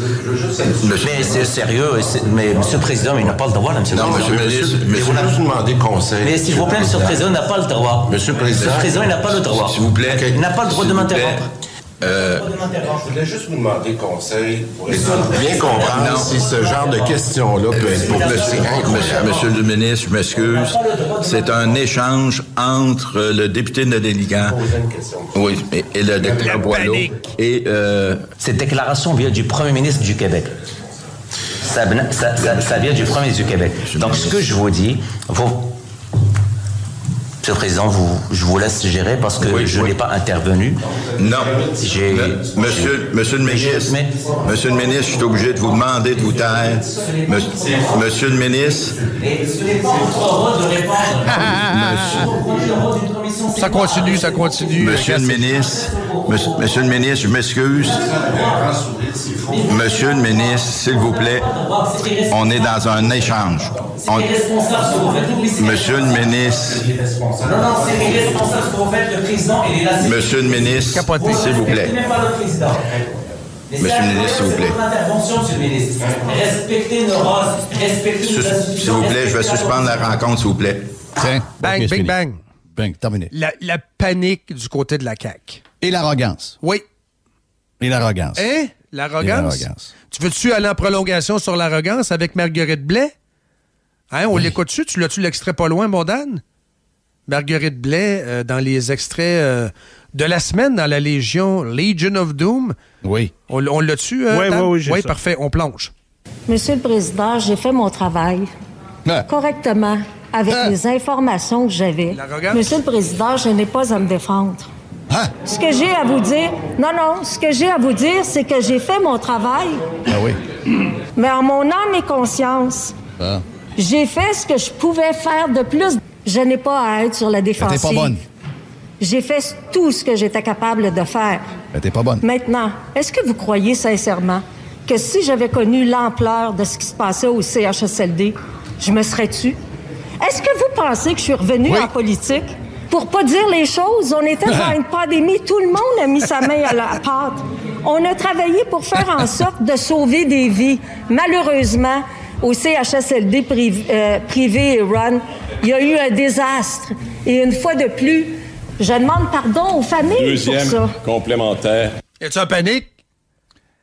mais c'est sérieux, mais monsieur le président, il n'a pas le droit, monsieur le président. Non, monsieur le ministre, mais vous demandez conseil. Mais s'il vous plaît, monsieur le président, il n'a pas le droit. Monsieur le président. le il n'a pas le droit. S'il vous plaît. Il n'a pas le droit de m'interrompre. Euh, je voulais juste vous demander conseil pour bien comprendre si ce genre de question là peut être pour monsieur, le ministre, je m'excuse. C'est un échange entre euh, le député de la oui, et, le docteur Boileau. Et, euh, Cette déclaration vient du premier ministre du Québec. Ça, ça vient du premier ministre du Québec. Donc, ce que je vous dis, vous, Monsieur le Président, je vous laisse gérer parce que je n'ai pas intervenu. Non. J'ai, monsieur, le ministre, monsieur ministre, je suis obligé de vous demander de vous taire. Monsieur, le ministre. Ça continue, ça continue. Monsieur le ministre, monsieur, le ministre, je m'excuse. Monsieur le ministre, s'il vous plaît, on est dans un échange. Monsieur le ministre. Non, non, c'est Le président, est là. Monsieur le ministre, s'il vous plaît. Monsieur le ministre, s'il vous plaît. Monsieur le ministre. Respectez nos respectez nos S'il vous plaît, je vais suspendre la rencontre, s'il vous plaît. Tiens. Bang, bang. Bang, terminé. La, panique du côté de la CAQ. Et l'arrogance. Oui. Et l'arrogance. Hein? L'arrogance? Tu veux-tu aller en prolongation sur l'arrogance avec Marguerite Blais? Hein, on l'écoute-tu? tu l'as-tu l'extrait pas loin, mon Dan? Marguerite Blais, euh, dans les extraits euh, de la semaine dans la Légion Legion of Doom. Oui. On, l'a tu euh, Oui, Oui, parfait. On plonge. Monsieur le Président, j'ai fait mon travail ah. correctement avec ah. les informations que j'avais. Monsieur le Président, je n'ai pas à me défendre. Ah. Ce que j'ai à vous dire, non, non, ce que j'ai à vous dire, c'est que j'ai fait mon travail. Ah oui. Mais en mon âme et conscience, j'ai fait ce que je pouvais faire de plus. Je n'ai pas à être sur la défensive. pas bonne. J'ai fait tout ce que j'étais capable de faire. Elle n'était pas bonne. Maintenant, est-ce que vous croyez sincèrement que si j'avais connu l'ampleur de ce qui se passait au CHSLD, je me serais tue? Est-ce que vous pensez que je suis revenue en politique pour pas dire les choses? On était dans *laughs* une pandémie, tout le monde a mis sa main à la pâte. On a travaillé pour faire en sorte de sauver des vies. Malheureusement, au CHSLD euh, privé, run, il y a eu un désastre. Et une fois de plus, je demande pardon aux familles Deuxième pour ça. complémentaire. Y tu en panique?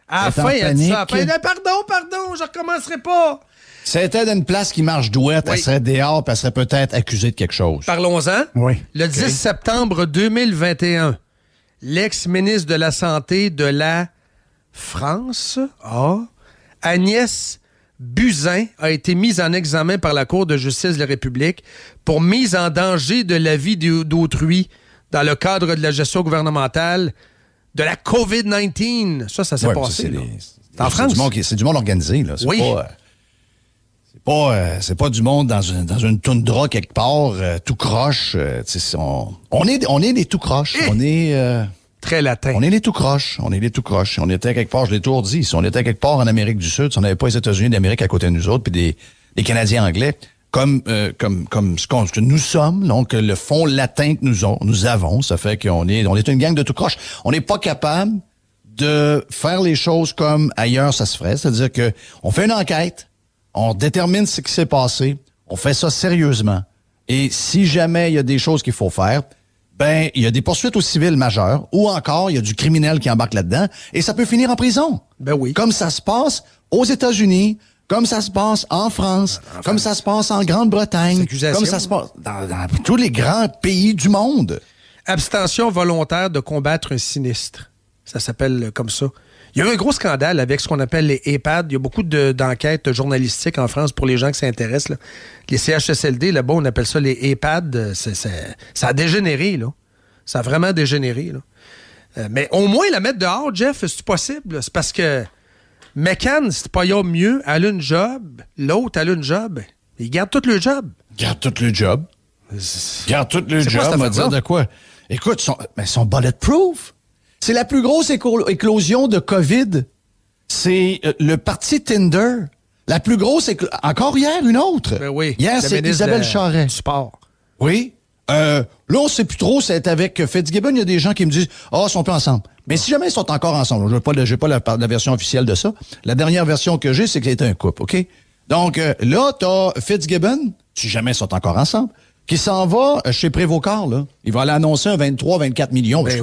À la fin, Pardon, pardon, je recommencerai pas. C'était une place qui marche douette, elle serait dehors, elle serait peut-être accusée de quelque chose. Parlons-en. Oui. Le 10 septembre 2021, l'ex-ministre de la Santé de la France, Agnès Buzin a été mis en examen par la Cour de justice de la République pour mise en danger de la vie d'autrui dans le cadre de la gestion gouvernementale de la COVID-19. Ça, ça s'est passé. C'est en France. C'est du, monde organisé. Là. Oui. Pas, euh, euh, c'est pas, du monde dans une, dans une toundra quelque part, euh, tout croche. on, est, on est des tout croches. Eh! On est. On est les tout croches. On est les tout croches. on était quelque part, je l'ai toujours dit, si on était quelque part en Amérique du Sud, si on n'avait pas les États-Unis d'Amérique à côté de nous autres, puis des, Canadiens anglais, comme euh, comme comme ce, que nous sommes, donc le fond latin que nous, nous avons, ça fait qu'on est on est une gang de tout croche. On n'est pas capable de faire les choses comme ailleurs ça se ferait, c'est-à-dire que on fait une enquête, on détermine ce qui s'est passé, on fait ça sérieusement. Et si jamais il y a des choses qu'il faut faire, ben, il y a des poursuites aux civils majeures ou encore il y a du criminel qui embarque là-dedans et ça peut finir en prison. Ben oui. Comme ça se passe aux États-Unis, comme ça se passe en France, comme ça se passe en Grande-Bretagne, comme ça se passe dans tous les grands pays du monde. Abstention volontaire de combattre un sinistre. Ça s'appelle comme ça. Il y a eu un gros scandale avec ce qu'on appelle les EHPAD. Il y a beaucoup d'enquêtes journalistiques en France pour les gens qui s'intéressent. Les CHSLD, là-bas, on appelle ça les EHPAD. ça a dégénéré, là. Ça a vraiment dégénéré, euh, mais au moins la mettre dehors, Jeff, c'est possible. C'est parce que McCann, c'est pas mieux, elle a une job, l'autre a une job. Il garde tout le job. Garde tout le job. Garde tout le job, Ça va dire de quoi. Écoute, son, mais son bulletproof. C'est la plus grosse éclosion de COVID. C'est euh, le parti Tinder. La plus grosse éclosion. Encore hier, une autre. Ben oui. Hier, c'est Isabelle Charret. Sport. Oui. Euh, là, on sait plus trop, c'est avec Fitzgibbon. Il y a des gens qui me disent Ah, oh, ils sont plus ensemble. Mais si jamais ils sont encore ensemble, je n'ai pas, la, version officielle de ça. La dernière version que j'ai, c'est que c'était un couple, OK? Donc euh, là, tu as Fitzgibbon, si jamais ils sont encore ensemble qui s'en va euh, chez Prévocard, là. Il va l'annoncer un 23-24 millions. Ben,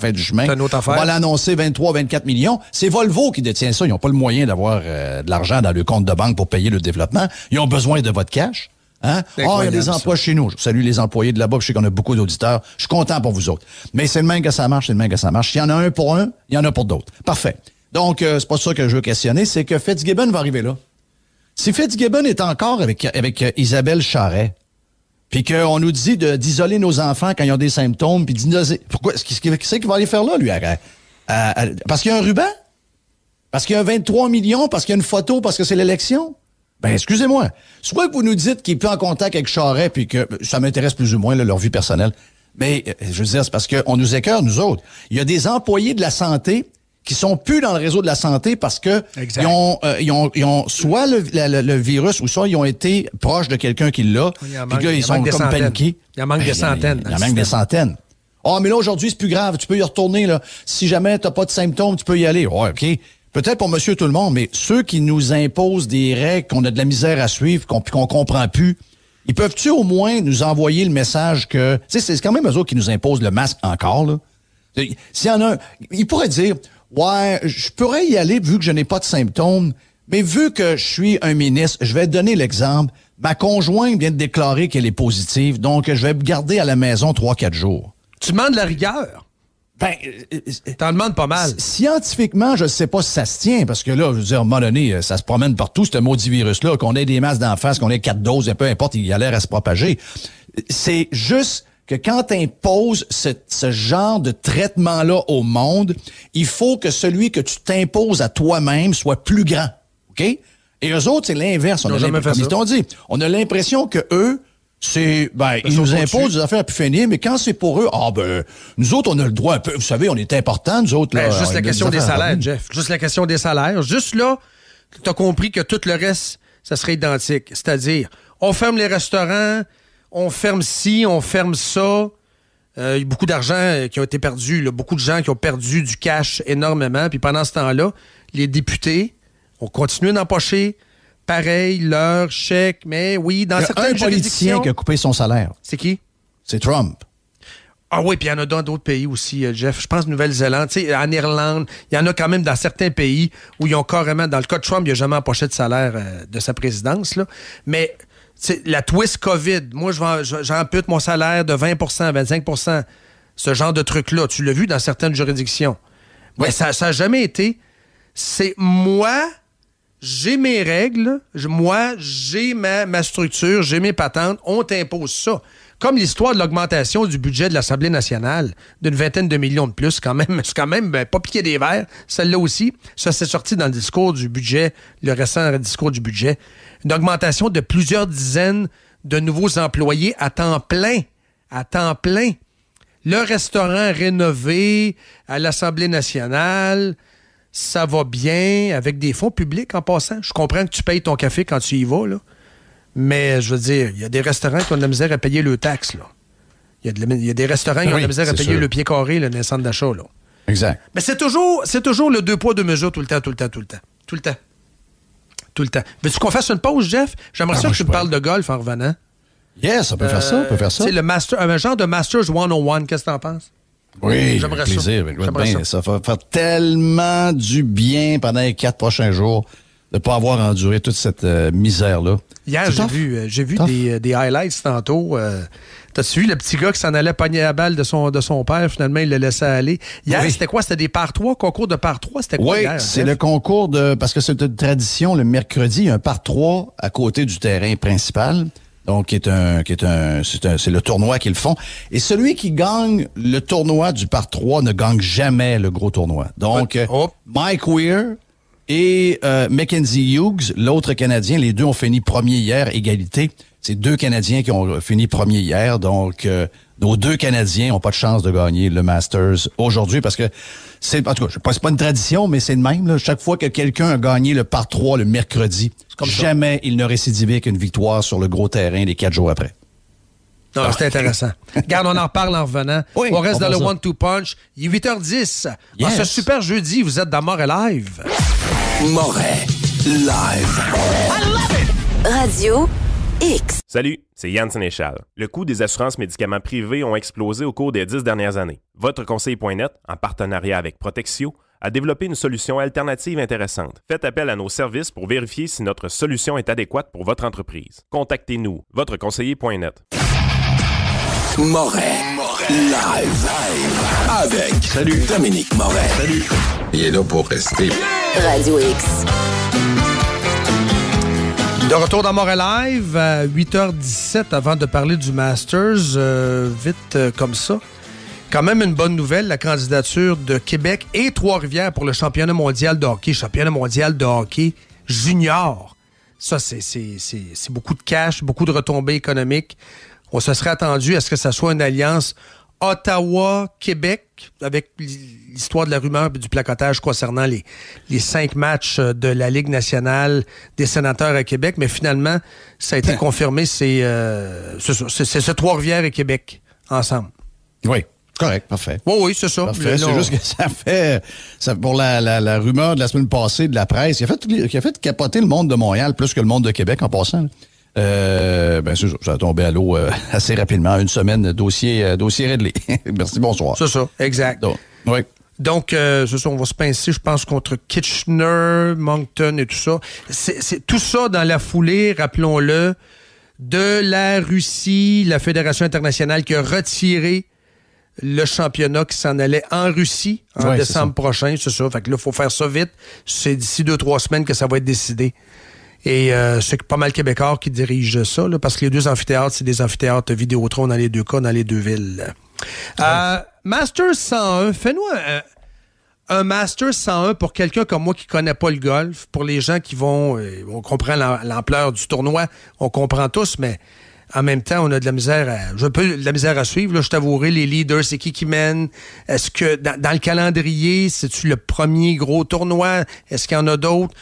ben du chemin. C'est va l'annoncer 23-24 millions. C'est Volvo qui détient ça. Ils n'ont pas le moyen d'avoir euh, de l'argent dans le compte de banque pour payer le développement. Ils ont besoin de votre cash. Hein? Ah, il y a des emplois chez nous. Je salue les employés de là-bas. Je sais qu'on a beaucoup d'auditeurs. Je suis content pour vous autres. Mais c'est le même que ça marche, c'est le même que ça marche. S'il y en a un pour un, il y en a pour d'autres. Parfait. Donc, euh, c'est pas ça que je veux questionner. C'est que Fitzgibbon va arriver là. Si Fitzgibbon est encore avec, avec Isabelle Charret, puis qu'on nous dit d'isoler nos enfants quand ils ont des symptômes, puis pourquoi ce qu'il va aller faire là, lui, à, parce qu'il y a un ruban, parce qu'il y a 23 millions, parce qu'il y a une photo, parce que c'est l'élection. Ben, excusez-moi. Soit que vous nous dites qu'il est plus en contact avec Charret, puis que ben, ça m'intéresse plus ou moins leur vie personnelle. Mais euh, je veux dire, c'est parce qu'on nous écœure, nous autres. Il y a des employés de la santé qui sont plus dans le réseau de la santé parce que ils ont, euh, ils ont, ils ont, soit le, virus ou soit ils ont été proches de quelqu'un qui l'a. Puis là, ils sont comme paniqués. Il en manque des centaines. Il y en manque des centaines. oh, mais là, aujourd'hui, c'est plus grave. Tu peux y retourner, là. Si jamais t'as pas de symptômes, tu peux y aller. Ouais, OK. Peut-être pour monsieur tout le monde, mais ceux qui nous imposent des règles qu'on a de la misère à suivre, qu'on qu'on comprend plus, ils peuvent-tu au moins nous envoyer le message que... Tu sais, c'est quand même eux autres qui nous imposent le masque encore, là. S'il y en a un, il pourrait dire, ouais, je pourrais y aller vu que je n'ai pas de symptômes, mais vu que je suis un ministre, je vais donner l'exemple. Ma conjointe vient de déclarer qu'elle est positive, donc je vais me garder à la maison 3-4 jours. Tu demandes la rigueur. Ben, euh, euh, t'en demandes pas mal. Scientifiquement, je sais pas si ça se tient, parce que là, je veux dire, à un moment donné, euh, ça se promène partout, ce maudit virus-là, qu'on ait des masses d'en face, qu'on ait quatre doses, et peu importe, il a l'air à se propager. C'est juste que quand t'imposes ce, genre de traitement-là au monde, il faut que celui que tu t'imposes à toi-même soit plus grand. OK? Et eux autres, c'est l'inverse. On, on, dit, on a l'impression que eux, c'est ben, ils nous imposent des affaires à plus finir, mais quand c'est pour eux, ah ben nous autres on a le droit un peu. Vous savez, on est important, nous autres là. Ben, juste la question des, des salaires, Jeff. Juste la question des salaires. Juste là, t'as compris que tout le reste, ça serait identique. C'est-à-dire, on ferme les restaurants, on ferme ci, on ferme ça. a euh, beaucoup d'argent euh, qui a été perdu, beaucoup de gens qui ont perdu du cash énormément. Puis pendant ce temps-là, les députés ont continué d'empocher pareil leur chèque. Mais oui, dans certains a un politicien qui a coupé son salaire. C'est qui? C'est Trump. Ah oui, puis il y en a dans d'autres pays aussi, euh, Jeff. Je pense Nouvelle-Zélande, en Irlande, il y en a quand même dans certains pays où ils ont carrément, dans le cas de Trump, il n'a jamais empoché de salaire de sa présidence. Là. Mais la twist COVID. Moi, j'ampute mon salaire de 20 à 25 Ce genre de truc-là. Tu l'as vu dans certaines juridictions. Mais ça n'a jamais été. C'est moi, j'ai mes règles, moi, j'ai ma, ma structure, j'ai mes patentes, on t'impose ça. Comme l'histoire de l'augmentation du budget de l'Assemblée nationale, d'une vingtaine de millions de plus, quand même, *laughs* c'est quand même ben, pas piqué des verres, celle-là aussi. Ça s'est sorti dans le discours du budget, le récent discours du budget. Une augmentation de plusieurs dizaines de nouveaux employés à temps plein. À temps plein. Le restaurant rénové à l'Assemblée nationale, ça va bien avec des fonds publics en passant. Je comprends que tu payes ton café quand tu y vas, là. Mais je veux dire, il y a des restaurants qui ont de la misère à payer le taxe. Il y, a des restaurants qui ben ont de la misère à payer le pied carré, le naissant d'achat. Exact. Mais c'est toujours, toujours le deux poids, deux mesures tout le temps, tout le temps, tout le temps. Tout le temps. Tout le temps. Veux-tu qu'on fasse une pause, Jeff? J'aimerais bien ah, que tu me parles de golf en revenant. Yes, on peut faire ça, on peut faire ça. C'est euh, le master, un genre de Masters 101, qu'est-ce que t'en penses? Oui, j'aimerais ben, ça. ça. va faire tellement du bien pendant les quatre prochains jours de ne pas avoir enduré toute cette euh, misère-là. Hier, euh, j'ai vu, vu euh, des, highlights tantôt. tas suivi le petit gars qui s'en allait pogner la balle de son, de son père? Finalement, il le laissait aller. Hier, c'était quoi? C'était des par trois, concours de par trois? C'était quoi? Oui, c'est le concours de. Parce que c'est une tradition, le mercredi, il y a un par trois à côté du terrain principal. Donc, est un, qui un, c'est le tournoi qu'ils font. Et celui qui gagne le tournoi du par 3 ne gagne jamais le gros tournoi. Donc, Mike Weir et euh, Mackenzie Hughes, l'autre Canadien. Les deux ont fini premier hier, égalité. C'est deux Canadiens qui ont fini premier hier, donc euh, nos deux Canadiens n'ont pas de chance de gagner le Masters aujourd'hui parce que c'est en tout cas, je pense pas une tradition, mais c'est le même. Chaque fois que quelqu'un a gagné le par 3 le mercredi, comme jamais il ne récidivait qu'une victoire sur le gros terrain les quatre jours après. Non, ah. intéressant. Regarde, on en parle en revenant. *laughs* Oui, on reste dans le one-two punch. Il est 8h10. ce super jeudi, vous êtes dans Mort et Live. Moret. Live. I love it! Radio X. Salut, c'est Yann Sénéchal. Le coût des assurances médicaments privés ont explosé au cours des dix dernières années. Votre conseiller.net, en partenariat avec Protexio, a développé une solution alternative intéressante. Faites appel à nos services pour vérifier si notre solution est adéquate pour votre entreprise. Contactez-nous, votre conseiller.net. Moret. Live. Live. Avec. Salut. Dominique Moret. Salut. Il est là pour rester. Radio X. De retour dans Montréal Live à 8h17 avant de parler du Masters, euh, vite euh, comme ça. Quand même une bonne nouvelle, la candidature de Québec et Trois-Rivières pour le championnat mondial de hockey, championnat mondial de hockey junior. Ça, c'est beaucoup de cash, beaucoup de retombées économiques. On se serait attendu à ce que ça soit une alliance Ottawa-Québec, avec l'histoire de la rumeur et du placotage concernant les, cinq matchs euh, de la Ligue nationale des sénateurs à Québec, mais finalement, ça a été ben. confirmé, euh, c'est ce Trois-Rivières et Québec ensemble. Oui. Correct, parfait. Oui, oui, c'est ça. c'est juste que ça fait, pour la, rumeur de la semaine passée de la presse, qui a, fait, a fait capoter le monde de Montréal plus que le monde de Québec en passant. Euh, ben, ça. a tombé à l'eau euh, *laughs* assez rapidement. Une semaine, dossier, euh, dossier réglé. *laughs* Merci, bonsoir. C'est ça, exact. Donc, euh, c'est Donc, ce on va se pincer, je pense, contre Kitchener, Moncton et tout ça. C'est tout ça dans la foulée, rappelons-le, de la Russie, la Fédération internationale qui a retiré le championnat qui s'en allait en Russie en décembre prochain, c'est ça. Fait que là, il faut faire ça vite. C'est d'ici deux, trois semaines que ça va être décidé. Et euh, c'est pas mal Québécois qui dirigent ça, parce que les deux amphithéâtres, c'est des amphithéâtres Vidéotron dans les deux cas, dans les deux villes. Euh, Masters 101, fais-nous un, euh, master 101 pour quelqu'un comme moi qui connaît pas le golf, pour les gens qui vont, euh, on comprend l'ampleur du tournoi, on comprend tous, mais en même temps, on a de la misère à, je peux, de la misère à suivre. Là, je t'avouerai, les leaders, c'est qui qui mène? Est-ce que dans, dans le calendrier, c'est-tu le premier gros tournoi? Est-ce qu'il y en a d'autres?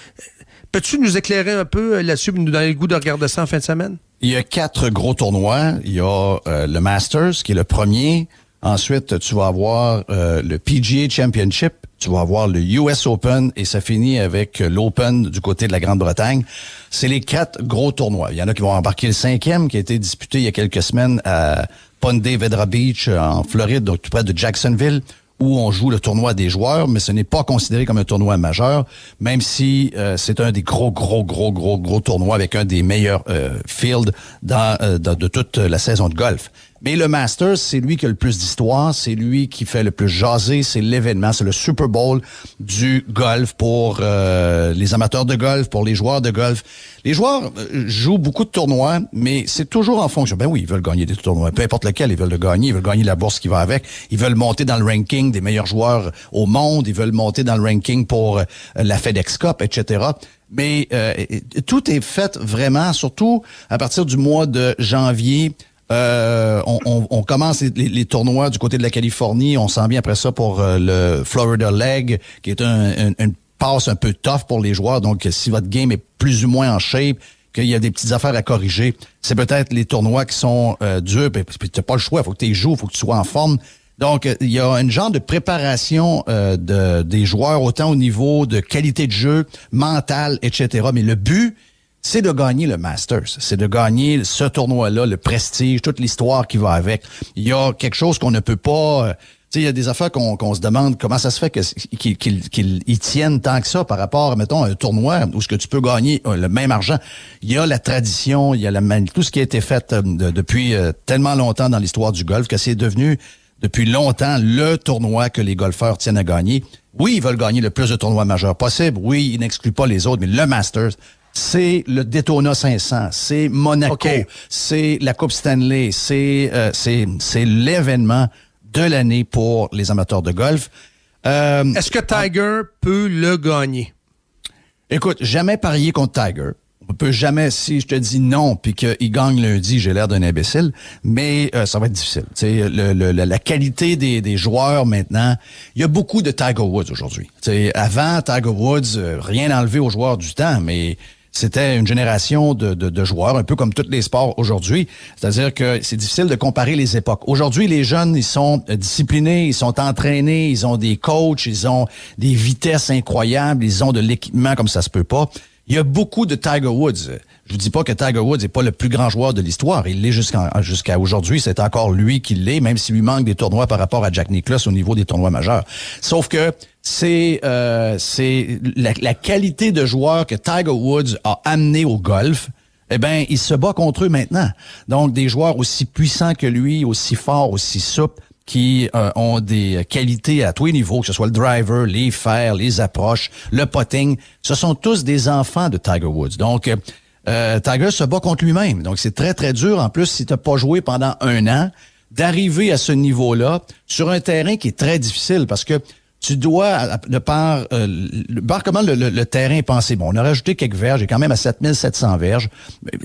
Peux-tu nous éclairer un peu euh, là-dessus, nous donner le goût de regarder ça en fin de semaine? Il y a quatre gros tournois. Il y a euh, le Masters, qui est le premier. Ensuite, tu vas avoir euh, le PGA Championship, tu vas avoir le US Open et ça finit avec l'Open du côté de la Grande-Bretagne. C'est les quatre gros tournois. Il y en a qui vont embarquer le cinquième qui a été disputé il y a quelques semaines à Ponte Vedra Beach en Floride, donc tout près de Jacksonville où on joue le tournoi des joueurs, mais ce n'est pas considéré comme un tournoi majeur, même si euh, c'est un des gros, gros, gros, gros, gros tournois avec un des meilleurs euh, fields euh, de toute la saison de golf. Mais le Masters, c'est lui qui a le plus d'histoire, c'est lui qui fait le plus jaser, c'est l'événement, c'est le Super Bowl du golf pour euh, les amateurs de golf, pour les joueurs de golf. Les joueurs euh, jouent beaucoup de tournois, mais c'est toujours en fonction. Ben oui, ils veulent gagner des tournois, peu importe lequel, ils veulent le gagner, ils veulent gagner la bourse qui va avec, ils veulent monter dans le ranking des meilleurs joueurs au monde, ils veulent monter dans le ranking pour euh, la FedEx Cup, etc. Mais tout est fait vraiment, surtout à partir du mois de janvier euh, on, commence les, tournois du côté de la Californie. On s'en vient après ça pour euh, le Florida Leg, qui est un, une passe un peu tough pour les joueurs. Donc, si votre game est plus ou moins en shape, qu'il y a des petites affaires à corriger, c'est peut-être les tournois qui sont euh, durs. Puis, tu pas le choix. il Faut que tu joues, il faut que tu sois en forme. Donc, il y a une genre de préparation de, des joueurs, autant au niveau de qualité de jeu, mental, etc. Mais le but, c'est de gagner le Masters, c'est de gagner ce tournoi-là, le prestige, toute l'histoire qui va avec. Il y a quelque chose qu'on ne peut pas... Euh, il y a des affaires qu'on se demande comment ça se fait qu'ils tiennent tant que ça par rapport, mettons, à un tournoi où ce que tu peux gagner euh, le même argent. Il y a la tradition, il y a la, tout ce qui a été fait euh, depuis tellement longtemps dans l'histoire du golf que c'est devenu depuis longtemps le tournoi que les golfeurs tiennent à gagner. Oui, ils veulent gagner le plus de tournois majeurs possible. Oui, ils n'excluent pas les autres, mais le Masters, c'est le Daytona 500, c'est Monaco, c'est la Coupe Stanley, euh, c'est c'est l'événement de l'année pour les amateurs de golf. Euh, Est-ce que Tiger peut le gagner? Écoute, jamais parier contre Tiger. On peut jamais, si je te dis non, puis qu'il gagne lundi, j'ai l'air d'un imbécile, mais euh, ça va être difficile. Le, la qualité des, des, joueurs maintenant, il y a beaucoup de Tiger Woods aujourd'hui. Avant, Tiger Woods, rien rien enlevé aux joueurs du temps, mais c'était une génération de, de, joueurs, un peu comme tous les sports aujourd'hui. C'est-à-dire que c'est difficile de comparer les époques. Aujourd'hui, les jeunes, ils sont euh, disciplinés, ils sont entraînés, ils ont des coachs, ils ont des vitesses incroyables, ils ont de l'équipement comme ça se peut pas. Il y a beaucoup de Tiger Woods. Je vous dis pas que Tiger Woods n'est pas le plus grand joueur de l'histoire. Il l'est jusqu'à aujourd'hui. C'est encore lui qui l'est, même s'il lui manque des tournois par rapport à Jack Nicklaus au niveau des tournois majeurs. Sauf que c'est euh, c'est la, qualité de joueur que Tiger Woods a amené au golf. Eh bien, il se bat contre eux maintenant. Donc, des joueurs aussi puissants que lui, aussi forts, aussi souples, qui euh, ont des qualités à tous les niveaux, que ce soit le driver, les fers, les approches, le potting. Ce sont tous des enfants de Tiger Woods. Donc, euh, Tiger se bat contre lui-même. Donc, c'est très, très dur. En plus, si tu pas joué pendant un an, d'arriver à ce niveau-là sur un terrain qui est très difficile parce que tu dois, de par, euh, le, comment le, terrain est pensé. Bon, on a rajouté quelques verges, et quand même à 7700 verges.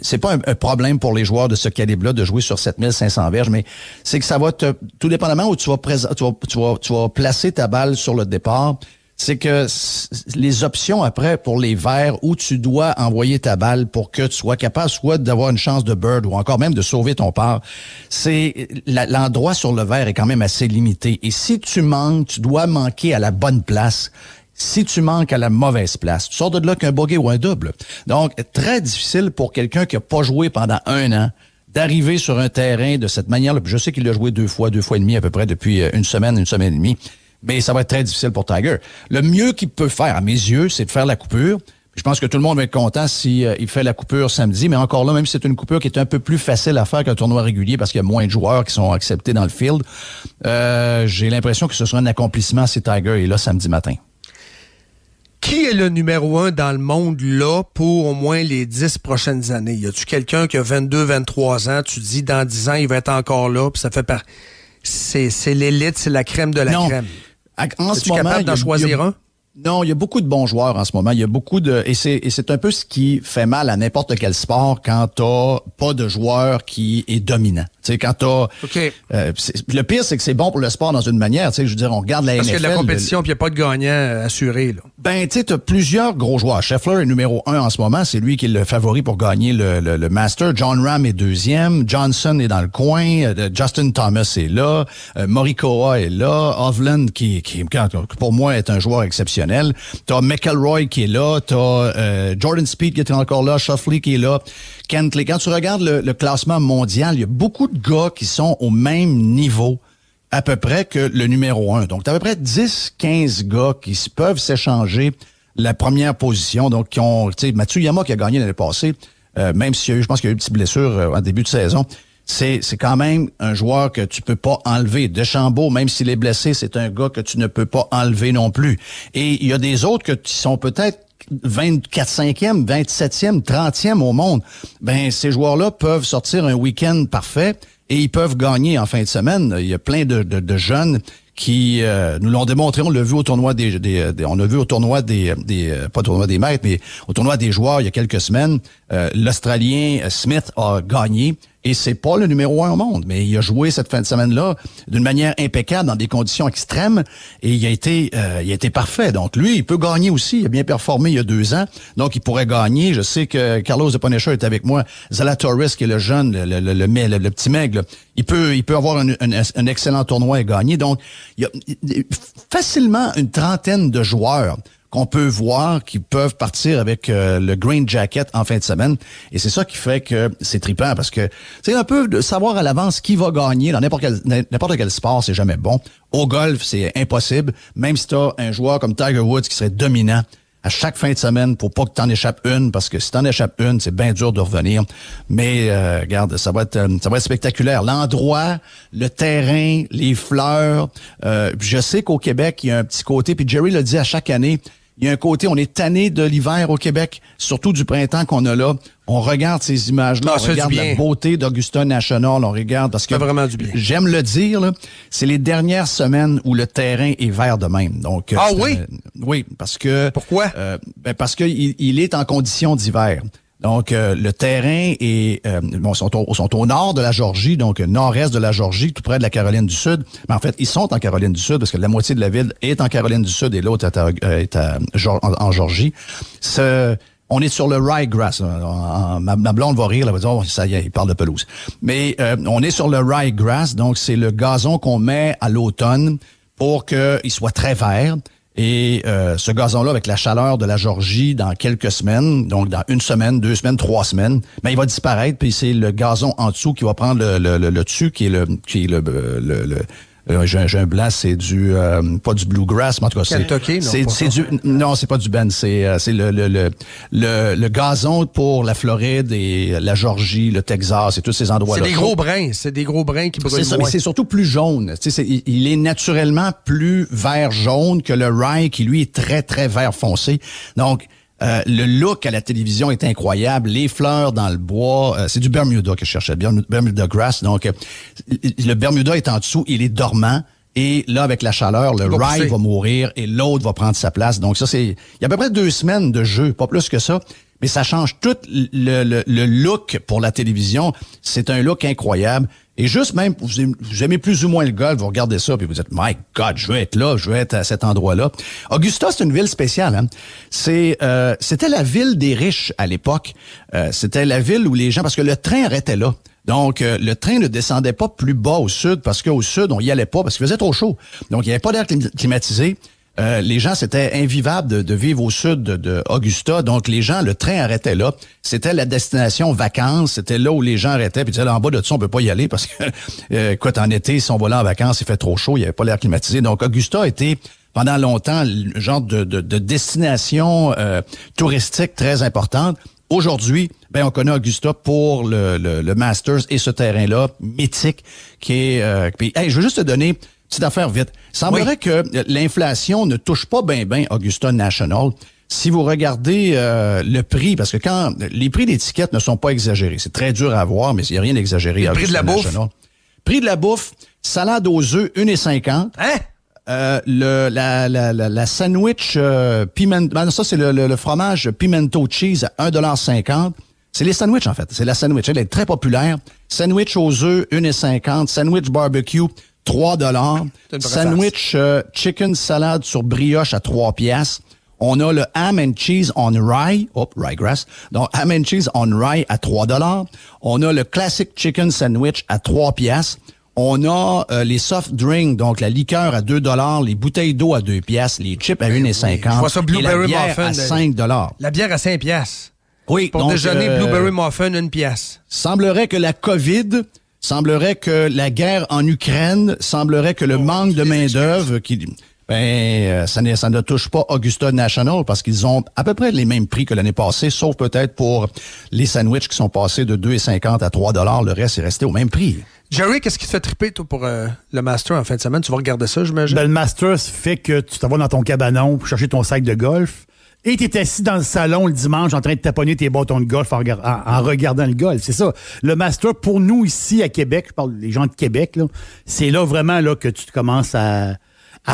C'est pas un, problème pour les joueurs de ce calibre-là de jouer sur 7500 verges, mais c'est que ça va te, tout dépendamment où tu vas, tu vas, tu vas, tu vas placer ta balle sur le départ, c'est que les options après pour les verres où tu dois envoyer ta balle pour que tu sois capable soit d'avoir une chance de bird ou encore même de sauver ton part, c'est l'endroit sur le verre est quand même assez limité. Et si tu manques, tu dois manquer à la bonne place si tu manques à la mauvaise place. Tu sors de là qu'un bogey ou un double. Donc, très difficile pour quelqu'un qui n'a pas joué pendant un an d'arriver sur un terrain de cette manière-là. Je sais qu'il a joué deux fois, deux fois et demi à peu près depuis euh, une semaine, une semaine et demie mais ça va être très difficile pour Tiger. Le mieux qu'il peut faire, à mes yeux, c'est de faire la coupure. Je pense que tout le monde va être content s'il si, euh, fait la coupure samedi, mais encore là, même si c'est une coupure qui est un peu plus facile à faire qu'un tournoi régulier parce qu'il y a moins de joueurs qui sont acceptés dans le field, euh, j'ai l'impression que ce sera un accomplissement si Tiger est là samedi matin. Qui est le numéro un dans le monde là pour au moins les dix prochaines années? Y a-tu quelqu'un qui a 22, 23 ans, tu dis dans 10 ans, il va être encore là, puis ça fait par... C'est l'élite, c'est la crème de la crème. En ce capable d'en choisir un? Non, il y a beaucoup de bons joueurs en ce moment. Il y a beaucoup de et c'est et c'est un peu ce qui fait mal à n'importe quel sport quand t'as pas de joueur qui est dominant. Tu sais quand t'as euh, le pire c'est que c'est bon pour le sport dans une manière. Tu sais je veux dire on regarde la Parce NFL. Parce que la compétition puis y a pas de gagnant assuré là. Ben tu sais plusieurs gros joueurs. Scheffler est numéro un en ce moment. C'est lui qui est le favori pour gagner le, le, Master. John Ram est deuxième. Johnson est dans le coin. Euh, Justin Thomas est là. Euh, Morikawa est là. Hovland qui qui pour moi est un joueur exceptionnel. Tu T'as McElroy qui est là, t'as as euh, Jordan Speed qui est encore là, Shuffley qui est là, Kentley. Quand tu regardes le, classement mondial, il y a beaucoup de gars qui sont au même niveau à peu près que le numéro 1. Donc, t'as à peu près 10, 15 gars qui peuvent s'échanger la première position. Donc, qui ont, tu sais, Mathieu Yama qui a gagné l'année passée, euh, même s'il y a eu, je pense qu'il y a eu une petite blessure euh, en début de saison c'est quand même un joueur que tu peux pas enlever. Deschambault, même s'il est blessé, c'est un gars que tu ne peux pas enlever non plus. Et il y a des autres qui sont peut-être 24 5e, 27e, 30e au monde. Ben ces joueurs-là peuvent sortir un week-end parfait et ils peuvent gagner en fin de semaine. Il y a plein de, jeunes qui euh, nous l'ont démontré. On l'a vu au tournoi des, on a vu au tournoi des, euh, pas au tournoi des maîtres, mais au tournoi des joueurs il y a quelques semaines. Euh, L'Australien Smith a gagné et c'est pas le numéro un au monde, mais il a joué cette fin de semaine-là d'une manière impeccable, dans des conditions extrêmes, et il a été, euh, il a été parfait. Donc lui, il peut gagner aussi. Il a bien performé il y a deux ans, donc il pourrait gagner. Je sais que Carlos de Ponecha est avec moi. Zalatoris, qui est le jeune, le, le, le, petit maigre, il peut, il peut avoir un, un, un excellent tournoi et gagner. Donc il y a facilement une trentaine de joueurs qu'on peut voir qui peuvent partir avec euh, le green jacket en fin de semaine. Et c'est ça qui fait que c'est trippant parce que c'est un peu de savoir à l'avance qui va gagner dans n'importe quel, n'importe quel sport, c'est jamais bon. Au golf, c'est impossible. Même si tu as un joueur comme Tiger Woods qui serait dominant à chaque fin de semaine pour pas que en échappes une, parce que si t'en échappes une, c'est bien dur de revenir. Mais euh, regarde, ça va être euh, ça va être spectaculaire. L'endroit, le terrain, les fleurs. je sais qu'au Québec, il y a un petit côté, puis Jerry le dit à chaque année, il y a un côté, on est tanné de l'hiver au Québec, surtout du printemps qu'on a là. On regarde ces images-là, ah, on regarde la beauté d'Augustin National, on regarde parce que J'aime le dire, c'est les dernières semaines où le terrain est vert de même. Donc ah oui, oui parce que pourquoi euh, ben parce que il, est en condition d'hiver. Donc, euh, le terrain est, euh, bon, sont au, sont au nord de la Georgie, donc nord-est de la Georgie, tout près de la Caroline du Sud. Mais en fait, ils sont en Caroline du Sud parce que la moitié de la ville est en Caroline du Sud et l'autre est, euh, en, Géorgie. Georgie. on est sur le ryegrass. Ma, ma blonde va rire, elle va dire, oh, ça y est, il parle de pelouse. Mais on est sur le grass, donc c'est le gazon qu'on met à l'automne pour qu'il soit très vert, et euh, ce gazon-là, avec la chaleur de la Georgie, dans quelques semaines, donc dans une semaine, deux semaines, trois semaines, mais ben, il va disparaître. Puis c'est le gazon en dessous qui va prendre le, le, le, dessus, qui est le qui est le, euh, euh, j'ai, un, un blanc, c'est du euh, pas du bluegrass, mais en tout cas c'est c'est du non, c'est pas du ben c'est euh, c'est le le, le le, gazon pour la Floride et la Georgie, le Texas, et tous ces endroits-là. C'est des gros brins, c'est des gros brins qui brûlent. C'est mais c'est surtout plus jaune. il, il est naturellement plus vert jaune que le rye qui lui est très très vert foncé. Donc euh, le look à la télévision est incroyable. Les fleurs dans le bois. Euh, c'est du Bermuda que je cherchais. Bermuda grass. Donc, euh, le Bermuda est en dessous. Il est dormant. Et là, avec la chaleur, le rye va mourir et l'autre va prendre sa place. Donc ça, c'est... Il y a à peu près deux semaines de jeu, pas plus que ça. Mais ça change tout le, le look pour la télévision. C'est un look incroyable. Et juste même, vous aimez, plus ou moins le golf, vous regardez ça, puis vous êtes, My God, je veux être là, je veux être à cet endroit-là. Augusta, c'est une ville spéciale. Hein? C'est, euh, c'était la ville des riches à l'époque. Euh, c'était la ville où les gens, parce que le train arrêtait là. Donc, euh, le train ne descendait pas plus bas au sud parce qu'au sud, on y allait pas parce qu'il faisait trop chaud. Donc, il n'y avait pas d'air climatisé. Euh, les gens, c'était invivable de, vivre au sud de, Augusta. Donc, les gens, le train arrêtait là. C'était la destination vacances. C'était là où les gens arrêtaient. Puis, là, en bas de ça, on peut pas y aller parce que, *laughs* euh, en été, si on va là en vacances, il fait trop chaud, il n'y avait pas l'air climatisé. Donc, Augusta était été pendant longtemps le genre de, destination euh, touristique très importante. Aujourd'hui, ben on connaît Augusta pour le, Masters et ce terrain-là mythique qui est. Euh, je veux juste te donner Petite affaire vite. Il semblerait que euh, l'inflation ne touche pas bien, bien Augusta National. Si vous regardez euh, le prix, parce que quand les prix d'étiquette ne sont pas exagérés, c'est très dur à voir, mais il n'y a rien d'exagéré. Le prix de la bouffe. Prix de la bouffe, salade aux œufs, 1,50. Hein? Euh, le, la, la, la, sandwich euh, ben ça c'est le, fromage pimento cheese à 1,50$. C'est les sandwichs en fait, c'est la sandwich, elle est très populaire. Sandwich aux œufs, 1,50$. Sandwich barbecue, 3 dollars. Sandwich euh, chicken salade sur brioche à 3 pièces On a le ham and cheese on rye, hop, ryegrass. Donc, ham and cheese on rye à 3 dollars. On a le classic chicken sandwich à 3 pièces On a euh, les soft drinks, donc la liqueur à 2 dollars, les bouteilles d'eau à 2 pièces les chips à 1,50 ben et la bière à 5 dollars. La bière à 5 pièces Oui, Pour déjeuner, euh, Blueberry Muffin, 1 pièce. Semblerait que la COVID Semblerait que la guerre en Ukraine, semblerait que le oh, manque de main-d'œuvre qui. Ben, euh, ça, ne, touche pas Augusta National parce qu'ils ont à peu près les mêmes prix que l'année passée, sauf peut-être pour les sandwichs qui sont passés de 2,50 à 3 dollars. Le reste est resté au même prix. Jerry, qu'est-ce qui te fait triper, toi, pour euh, le master en fin de semaine? Tu vas regarder ça, j'imagine? Ben, le master fait que tu t'en vas dans ton cabanon pour chercher ton sac de golf. Et tu étais assis dans le salon le dimanche en train de taponner tes bâtons de golf en, regardant le golf. C'est ça. Le master, pour nous ici à Québec, je parle des gens de Québec, c'est là vraiment là, que tu commences à,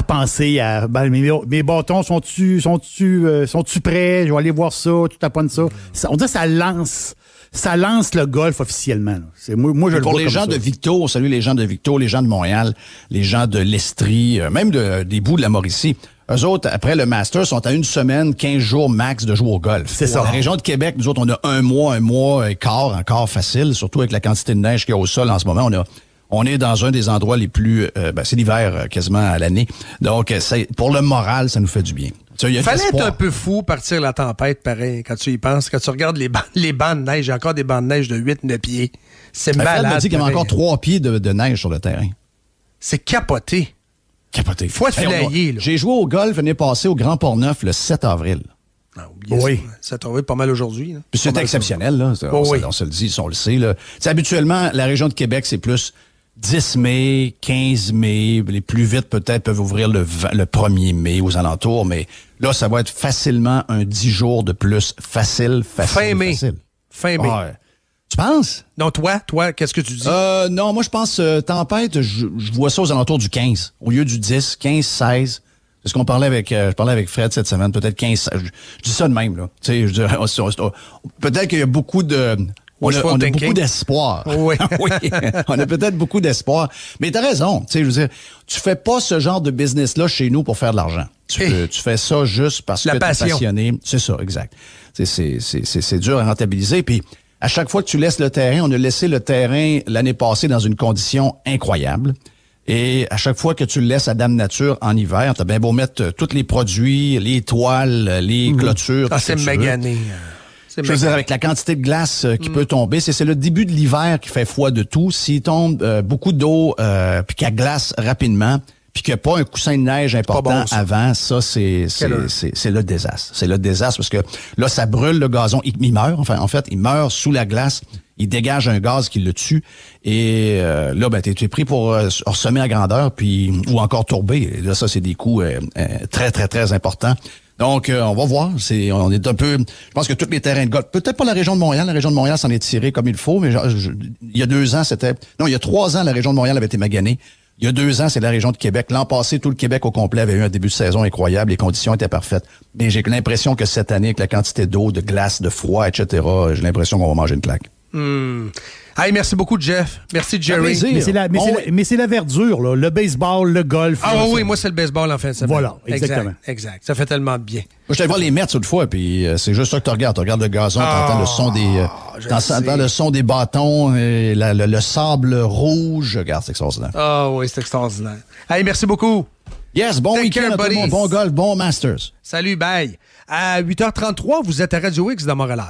penser à ben, mes, bâtons sont-tu sont tu euh, sont-tu prêts, je vais aller voir ça, tu taponnes ça. on dit ça lance ça lance le golf officiellement. C'est moi, je le Pour les gens de Victo, salut les gens de Victo, les gens de Montréal, les gens de l'Estrie, euh, même des bouts de la Mauricie. Eux autres, après le master, sont à une semaine, 15 jours max de jouer au golf. C'est ça. La région de Québec, nous autres, on a un mois, un mois et quart encore facile, surtout avec la quantité de neige qu'il y a au sol en ce moment. On a on est dans un des endroits les plus... Euh, ben, c'est l'hiver euh, quasiment à l'année. Donc, euh, pour le moral, ça nous fait du bien. Il fallait être un peu fou partir la tempête, pareil, quand tu y penses. Quand tu regardes les, bancs, les bandes de neige, il y a encore des bandes de neige de 8-9 pieds. C'est malade. Ben, Fred m'a dit qu'il y avait encore 3 pieds de neige sur le terrain. C'est capoté. J'ai joué au golf l'année passer au Grand Port-Neuf le 7 avril. Ah, oui. Ça, avril pas mal aujourd'hui. Hein. C'est exceptionnel, là. on, se le dit, on le sait. Là. habituellement, la région de Québec, c'est plus 10 mai, 15 mai. Les plus vite, peut-être, peuvent ouvrir le, 1er mai aux alentours. Mais là, ça va être facilement un 10 jours de plus. Facile, facile. Fin mai. Fin mai. Tu penses? Non, toi, toi, qu'est-ce que tu dis? Euh, non, moi, je pense euh, tempête, je, vois ça aux alentours du 15, au lieu du 10, 15, 16. C'est ce qu'on parlait avec, euh, je parlais avec Fred cette semaine, peut-être 15, 16. je, dis ça de même, là. Tu sais, je oh, oh, oh, peut-être qu'il y a beaucoup de... On a, beaucoup d'espoir. Oui. oui. *laughs* *laughs* on a peut-être beaucoup d'espoir. Mais t'as raison. Tu sais, je veux dire, tu fais pas ce genre de business-là chez nous pour faire de l'argent. Tu, fais ça juste parce que tu es passionné. C'est ça, exact. C'est dur à rentabiliser. Puis à chaque fois que tu laisses le terrain, on a laissé le terrain l'année passée dans une condition incroyable. Et à chaque fois que tu le laisses à Dame Nature en hiver, t'as bien beau mettre euh, tous les produits, les toiles, euh, les mmh. clôtures. Ah, c'est mégané. magané. Hein. Je veux dire, avec la quantité de glace euh, qui mmh. peut tomber, c'est le début de l'hiver qui fait foi de tout. S'il tombe beaucoup d'eau euh, puis a glace rapidement, puis qu'il pas un coussin de neige important bon, ça. avant, ça, c'est le désastre. C'est le désastre parce que là, ça brûle le gazon. Il, meurt, enfin, en fait, il meurt sous la glace. Il dégage un gaz qui le tue. Et euh, là, ben, tu es, pris pour euh, ressemer à grandeur puis ou encore tourber. Là, ça, c'est des coups euh, euh, très, très, très importants. Donc, on va voir. C'est, on est un peu. Je pense que tous les terrains de golf. Peut-être pas la région de Montréal. La région de Montréal s'en est tirée comme il faut, mais il y a deux ans, c'était. Non, il y a trois ans, la région de Montréal avait été maganée il y a deux ans, c'est la région de Québec. L'an passé, tout le Québec au complet avait eu un début de saison incroyable. Les conditions étaient parfaites. Mais j'ai l'impression que cette année, avec la quantité d'eau, de glace, de froid, etc., j'ai l'impression qu'on va manger une claque. Hmm. Hey, merci beaucoup, Jeff. Merci, Jerry. Mais c'est la, oh, la, verdure, là. le baseball, le golf. Ah oui, moi, c'est le baseball en fait de Voilà, exactement. Exact, Ça fait tellement bien. Moi, j'étais voir les Mets fois puis euh, c'est juste ça que tu regardes. Tu regardes le gazon, tu entends le son des, euh, ah, le son des bâtons, et le, sable rouge. Regarde, c'est extraordinaire. Ah oui, c'est extraordinaire. Hey, merci beaucoup. Yes, bon week-end Bon golf, bon Masters. Salut, bye. À 8h33, vous êtes à Radio X dans Morelive.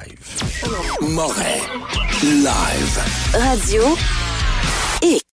Live. Live. Radio.